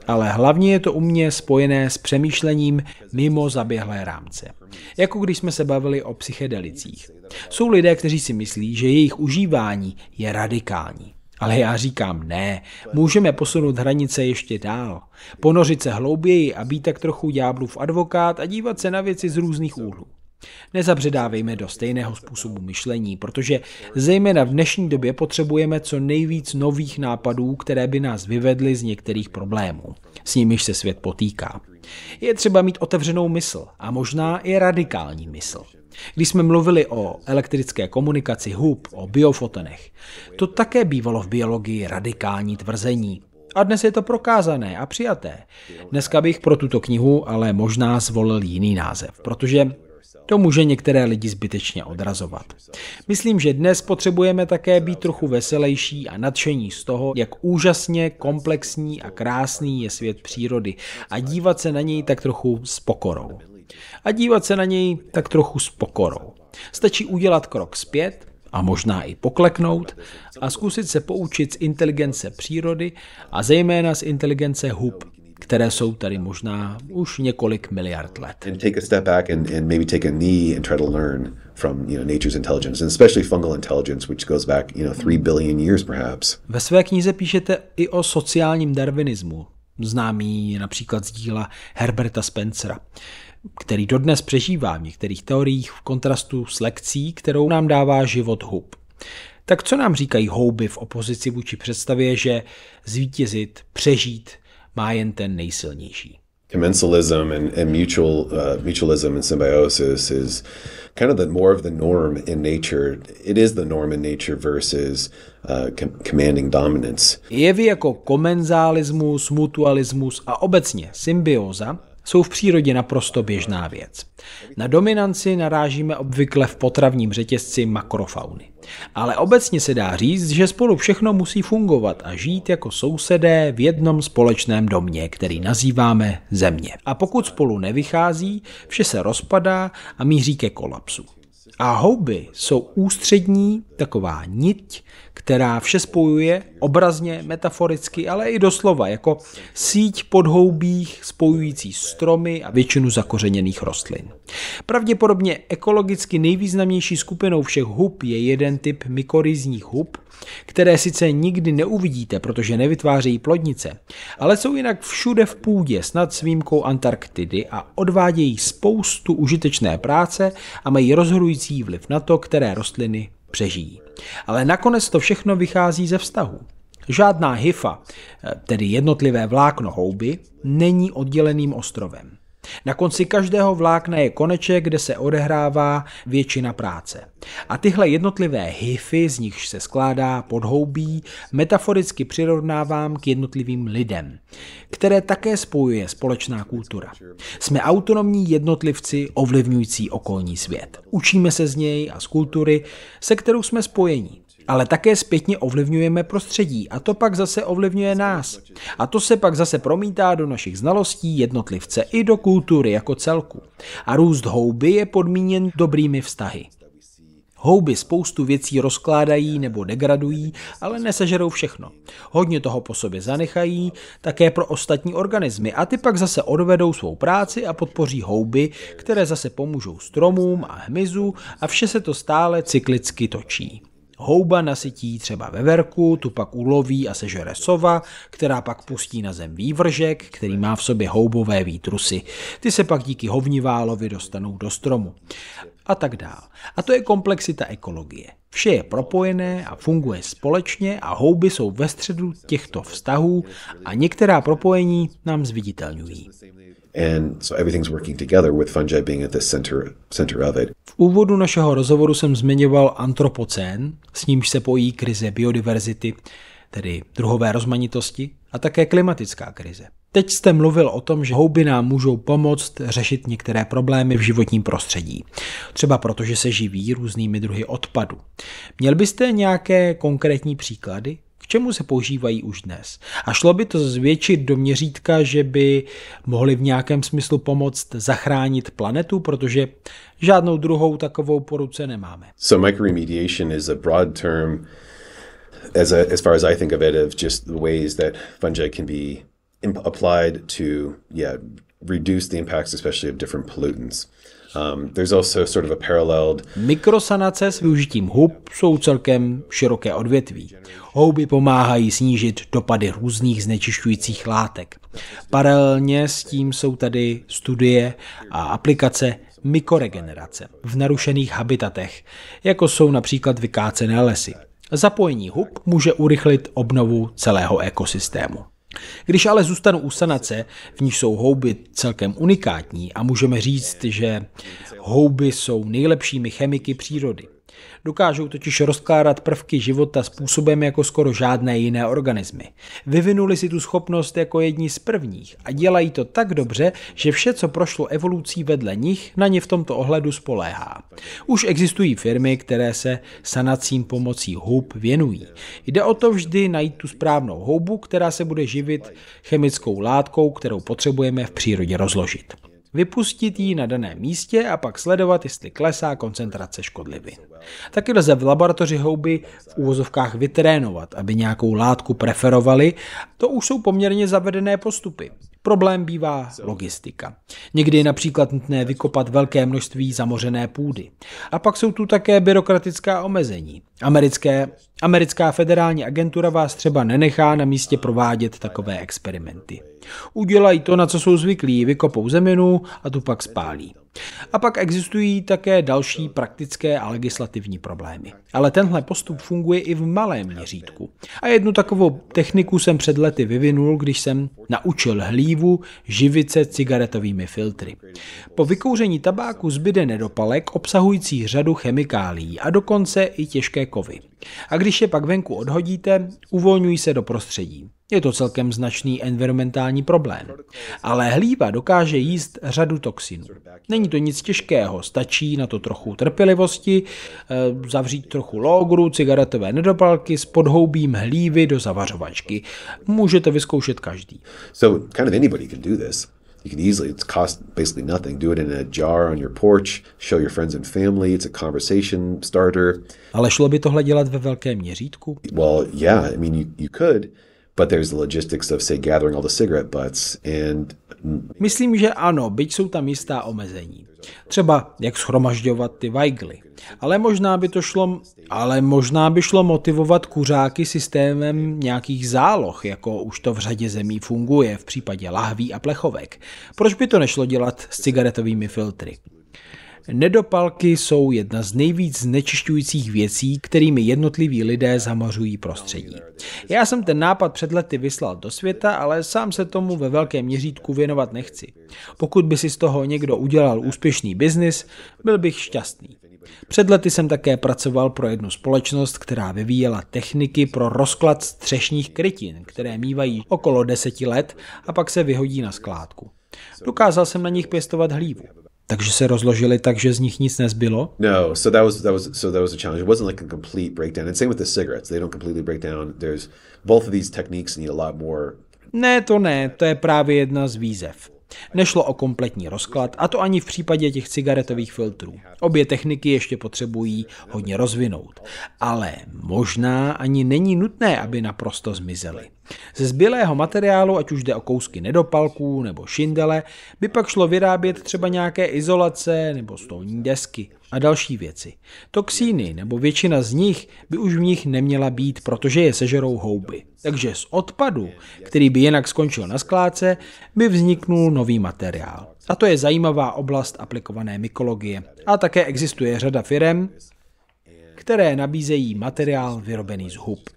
ale hlavně je to u mě spojené s přemýšlením mimo zaběhlé rámce. Jako když jsme se bavili o psychedelicích. Jsou lidé, kteří si myslí, že jejich užívání je radikální. Ale já říkám ne, můžeme posunout hranice ještě dál, ponořit se hlouběji a být tak trochu ďáblův advokát a dívat se na věci z různých úhlů. Nezabředávejme do stejného způsobu myšlení, protože zejména v dnešní době potřebujeme co nejvíc nových nápadů, které by nás vyvedly z některých problémů, s nimiž se svět potýká. Je třeba mít otevřenou mysl a možná i radikální mysl. Když jsme mluvili o elektrické komunikaci hub, o biofotonech, to také bývalo v biologii radikální tvrzení, a dnes je to prokázané a přijaté. Dneska bych pro tuto knihu ale možná zvolil jiný název, protože to může některé lidi zbytečně odrazovat. Myslím, že dnes potřebujeme také být trochu veselější a nadšení z toho, jak úžasně komplexní a krásný je svět přírody a dívat se na něj tak trochu s pokorou. A dívat se na něj tak trochu s pokorou. Stačí udělat krok zpět a možná i pokleknout a zkusit se poučit z inteligence přírody a zejména z inteligence hub které jsou tady možná už několik miliard let. Ve své knize píšete i o sociálním darwinismu, známý například z díla Herberta Spencera který dodnes přežívá v některých teoriích v kontrastu s lekcí, kterou nám dává život hub. Tak co nám říkají houby v opozici vůči představě, že zvítězit, přežít má jen ten nejsilnější. Commensalism and, and mutual, uh, mutualism and symbiosis is kind of the more of the norm in nature. It is the norm in nature versus uh, com- commanding dominance. Jevy jako komenzalismus, mutualismus a obecně symbioza jsou v přírodě naprosto běžná věc. Na dominanci narážíme obvykle v potravním řetězci makrofauny. Ale obecně se dá říct, že spolu všechno musí fungovat a žít jako sousedé v jednom společném domě, který nazýváme země. A pokud spolu nevychází, vše se rozpadá a míří ke kolapsu. A houby jsou ústřední taková niť, která vše spojuje obrazně, metaforicky, ale i doslova jako síť podhoubích spojující stromy a většinu zakořeněných rostlin. Pravděpodobně ekologicky nejvýznamnější skupinou všech hub je jeden typ mykorizních hub, které sice nikdy neuvidíte, protože nevytvářejí plodnice, ale jsou jinak všude v půdě, snad s výjimkou Antarktidy a odvádějí spoustu užitečné práce a mají rozhodující vliv na to, které rostliny přežijí. Ale nakonec to všechno vychází ze vztahu. Žádná hyfa, eh, tedy jednotlivé vlákno houby, není odděleným ostrovem. Na konci každého vlákna je koneček, kde se odehrává většina práce. A tyhle jednotlivé hyfy, z nichž se skládá podhoubí, metaforicky přirovnávám k jednotlivým lidem, které také spojuje společná kultura. Jsme autonomní jednotlivci ovlivňující okolní svět. Učíme se z něj a z kultury, se kterou jsme spojeni. Ale také zpětně ovlivňujeme prostředí a to pak zase ovlivňuje nás. A to se pak zase promítá do našich znalostí jednotlivce i do kultury jako celku. A růst houby je podmíněn dobrými vztahy. Houby spoustu věcí rozkládají nebo degradují, ale nesežerou všechno. Hodně toho po sobě zanechají, také pro ostatní organismy a ty pak zase odvedou svou práci a podpoří houby, které zase pomůžou stromům a hmyzu a vše se to stále cyklicky točí. Houba nasytí třeba veverku, tu pak uloví a sežere sova, která pak pustí na zem vývržek, který má v sobě houbové výtrusy. Ty se pak díky hovniválovi dostanou do stromu. A tak dál. A to je komplexita ekologie. Vše je propojené a funguje společně a houby jsou ve středu těchto vztahů a některá propojení nám zviditelňují. And so everything's working together with fungi being at the center, center of it. V úvodu našeho rozhovoru jsem zmiňoval antropocén, s nímž se pojí krize biodiverzity, tedy druhové rozmanitosti, a také klimatická krize. Teď jste mluvil o tom, že houby nám můžou pomoct řešit některé problémy v životním prostředí, třeba protože se živí různými druhy odpadu. Měl byste nějaké konkrétní příklady? čemu se používají už dnes. A šlo by to zvětšit do měřítka, že by mohli v nějakém smyslu pomoct zachránit planetu, protože žádnou druhou takovou poruce nemáme. So microremediation is a broad term as, a, as far as I think of it, of just the ways that fungi can be applied to, yeah, reduce the impacts, especially of different pollutants. Um, there's also sort of a paralleled... Mikrosanace s využitím hub jsou celkem široké odvětví. Houby pomáhají snížit dopady různých znečišťujících látek. Paralelně s tím jsou tady studie a aplikace mikoregenerace v narušených habitatech, jako jsou například vykácené lesy. Zapojení hub může urychlit obnovu celého ekosystému. Když ale zůstanu u sanace, v níž jsou houby celkem unikátní a můžeme říct, že houby jsou nejlepšími chemiky přírody. Dokážou totiž rozkládat prvky života způsobem jako skoro žádné jiné organismy. Vyvinuli si tu schopnost jako jedni z prvních a dělají to tak dobře, že vše, co prošlo evolucí vedle nich, na ně v tomto ohledu spoléhá. Už existují firmy, které se sanacím pomocí hub věnují. Jde o to vždy najít tu správnou houbu, která se bude živit chemickou látkou, kterou potřebujeme v přírodě rozložit vypustit ji na daném místě a pak sledovat, jestli klesá koncentrace škodlivin. Taky lze v laboratoři houby v úvozovkách vytrénovat, aby nějakou látku preferovali. To už jsou poměrně zavedené postupy. Problém bývá logistika. Někdy je například nutné vykopat velké množství zamořené půdy. A pak jsou tu také byrokratická omezení. Americké, americká federální agentura vás třeba nenechá na místě provádět takové experimenty. Udělají to, na co jsou zvyklí, vykopou zeminu a tu pak spálí. A pak existují také další praktické a legislativní problémy. Ale tenhle postup funguje i v malém měřítku. A jednu takovou techniku jsem před lety vyvinul, když jsem naučil hlívu živit se cigaretovými filtry. Po vykouření tabáku zbyde nedopalek obsahující řadu chemikálií a dokonce i těžké kovy. A když je pak venku odhodíte, uvolňují se do prostředí. Je to celkem značný environmentální problém. Ale hlíva dokáže jíst řadu toxinů. Není to nic těžkého, stačí na to trochu trpělivosti, eh, zavřít trochu logru, cigaretové nedopalky s podhoubím hlívy do zavařovačky. Můžete vyzkoušet každý. So kind of anybody can do this. You can easily, it's cost basically nothing. Do it in a jar on your porch, show your friends and family, it's a conversation starter. Ale šlo by tohle dělat ve velkém měřítku? Well, yeah, I mean, you, you could. But there's the logistics of, say, gathering all the cigarette butts and... Myslím, že ano, byť jsou tam jistá omezení. Třeba jak schromažďovat ty vajgly. Ale možná by to šlo, ale možná by šlo motivovat kuřáky systémem nějakých záloh, jako už to v řadě zemí funguje v případě lahví a plechovek. Proč by to nešlo dělat s cigaretovými filtry? Nedopalky jsou jedna z nejvíc znečišťujících věcí, kterými jednotliví lidé zamořují prostředí. Já jsem ten nápad před lety vyslal do světa, ale sám se tomu ve velkém měřítku věnovat nechci. Pokud by si z toho někdo udělal úspěšný biznis, byl bych šťastný. Před lety jsem také pracoval pro jednu společnost, která vyvíjela techniky pro rozklad střešních krytin, které mývají okolo deseti let a pak se vyhodí na skládku. Dokázal jsem na nich pěstovat hlívu takže se rozložili tak, že z nich nic nezbylo. No, so that was that was so that was a challenge. It wasn't like a complete breakdown. And same with the cigarettes. They don't completely break down. There's both of these techniques need a lot more. Ne, to ne, to je právě jedna z výzev. Nešlo o kompletní rozklad, a to ani v případě těch cigaretových filtrů. Obě techniky ještě potřebují hodně rozvinout. Ale možná ani není nutné, aby naprosto zmizely. Ze zbylého materiálu, ať už jde o kousky nedopalků nebo šindele, by pak šlo vyrábět třeba nějaké izolace nebo stolní desky – a další věci. Toxíny nebo většina z nich by už v nich neměla být, protože je sežerou houby. Takže z odpadu, který by jinak skončil na skládce, by vzniknul nový materiál. A to je zajímavá oblast aplikované mykologie. A také existuje řada firem, které nabízejí materiál vyrobený z hub.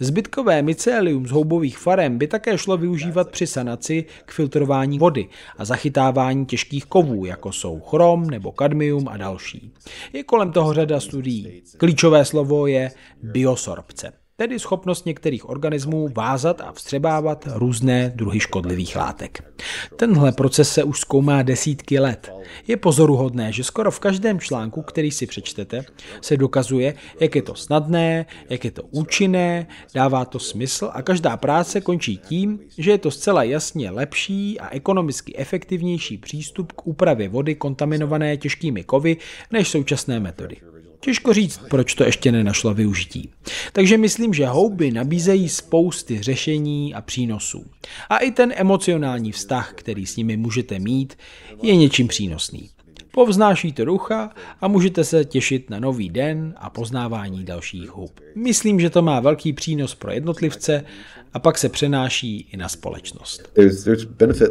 Zbytkové mycelium z houbových farem by také šlo využívat při sanaci k filtrování vody a zachytávání těžkých kovů, jako jsou chrom nebo kadmium a další. Je kolem toho řada studií. Klíčové slovo je biosorpce tedy schopnost některých organismů vázat a vstřebávat různé druhy škodlivých látek. Tenhle proces se už zkoumá desítky let. Je pozoruhodné, že skoro v každém článku, který si přečtete, se dokazuje, jak je to snadné, jak je to účinné, dává to smysl a každá práce končí tím, že je to zcela jasně lepší a ekonomicky efektivnější přístup k úpravě vody kontaminované těžkými kovy než současné metody. Těžko říct, proč to ještě nenašla využití. Takže myslím, že houby nabízejí spousty řešení a přínosů. A i ten emocionální vztah, který s nimi můžete mít, je něčím přínosný. Povznášíte rucha a můžete se těšit na nový den a poznávání dalších hub. Myslím, že to má velký přínos pro jednotlivce a pak se přenáší i na společnost. There's, there's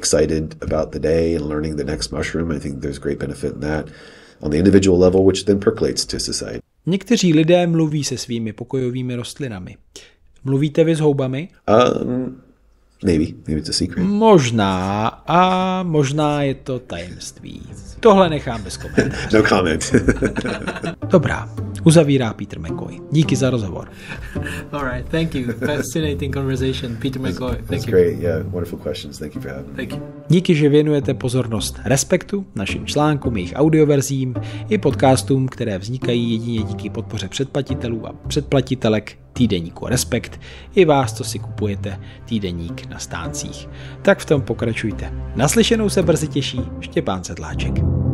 excited about the day and learning the next mushroom. I think there's great benefit in that on the individual level, which then percolates to society. Někteří lidé mluví se svými pokojovými rostlinami. Mluvíte vy s houbami? Um, Navy, Navy to secret. Možná a možná je to tajemství. Tohle nechám bez komentářů. (laughs) No comment. (laughs) Dobrá, uzavírá Peter McCoy. Díky za rozhovor. (laughs) All right, thank you. Fascinating conversation, Peter McCoy. Thank that's, that's great, yeah, wonderful questions. Thank you for having me. Thank you. Díky, že věnujete pozornost Respektu, našim článkům, jejich audioverzím i podcastům, které vznikají jedině díky podpoře předplatitelů a předplatitelek týdeníku Respekt, i vás, co si kupujete týdeník na stáncích. Tak v tom pokračujte. Naslyšenou se brzy těší Štěpán Sedláček.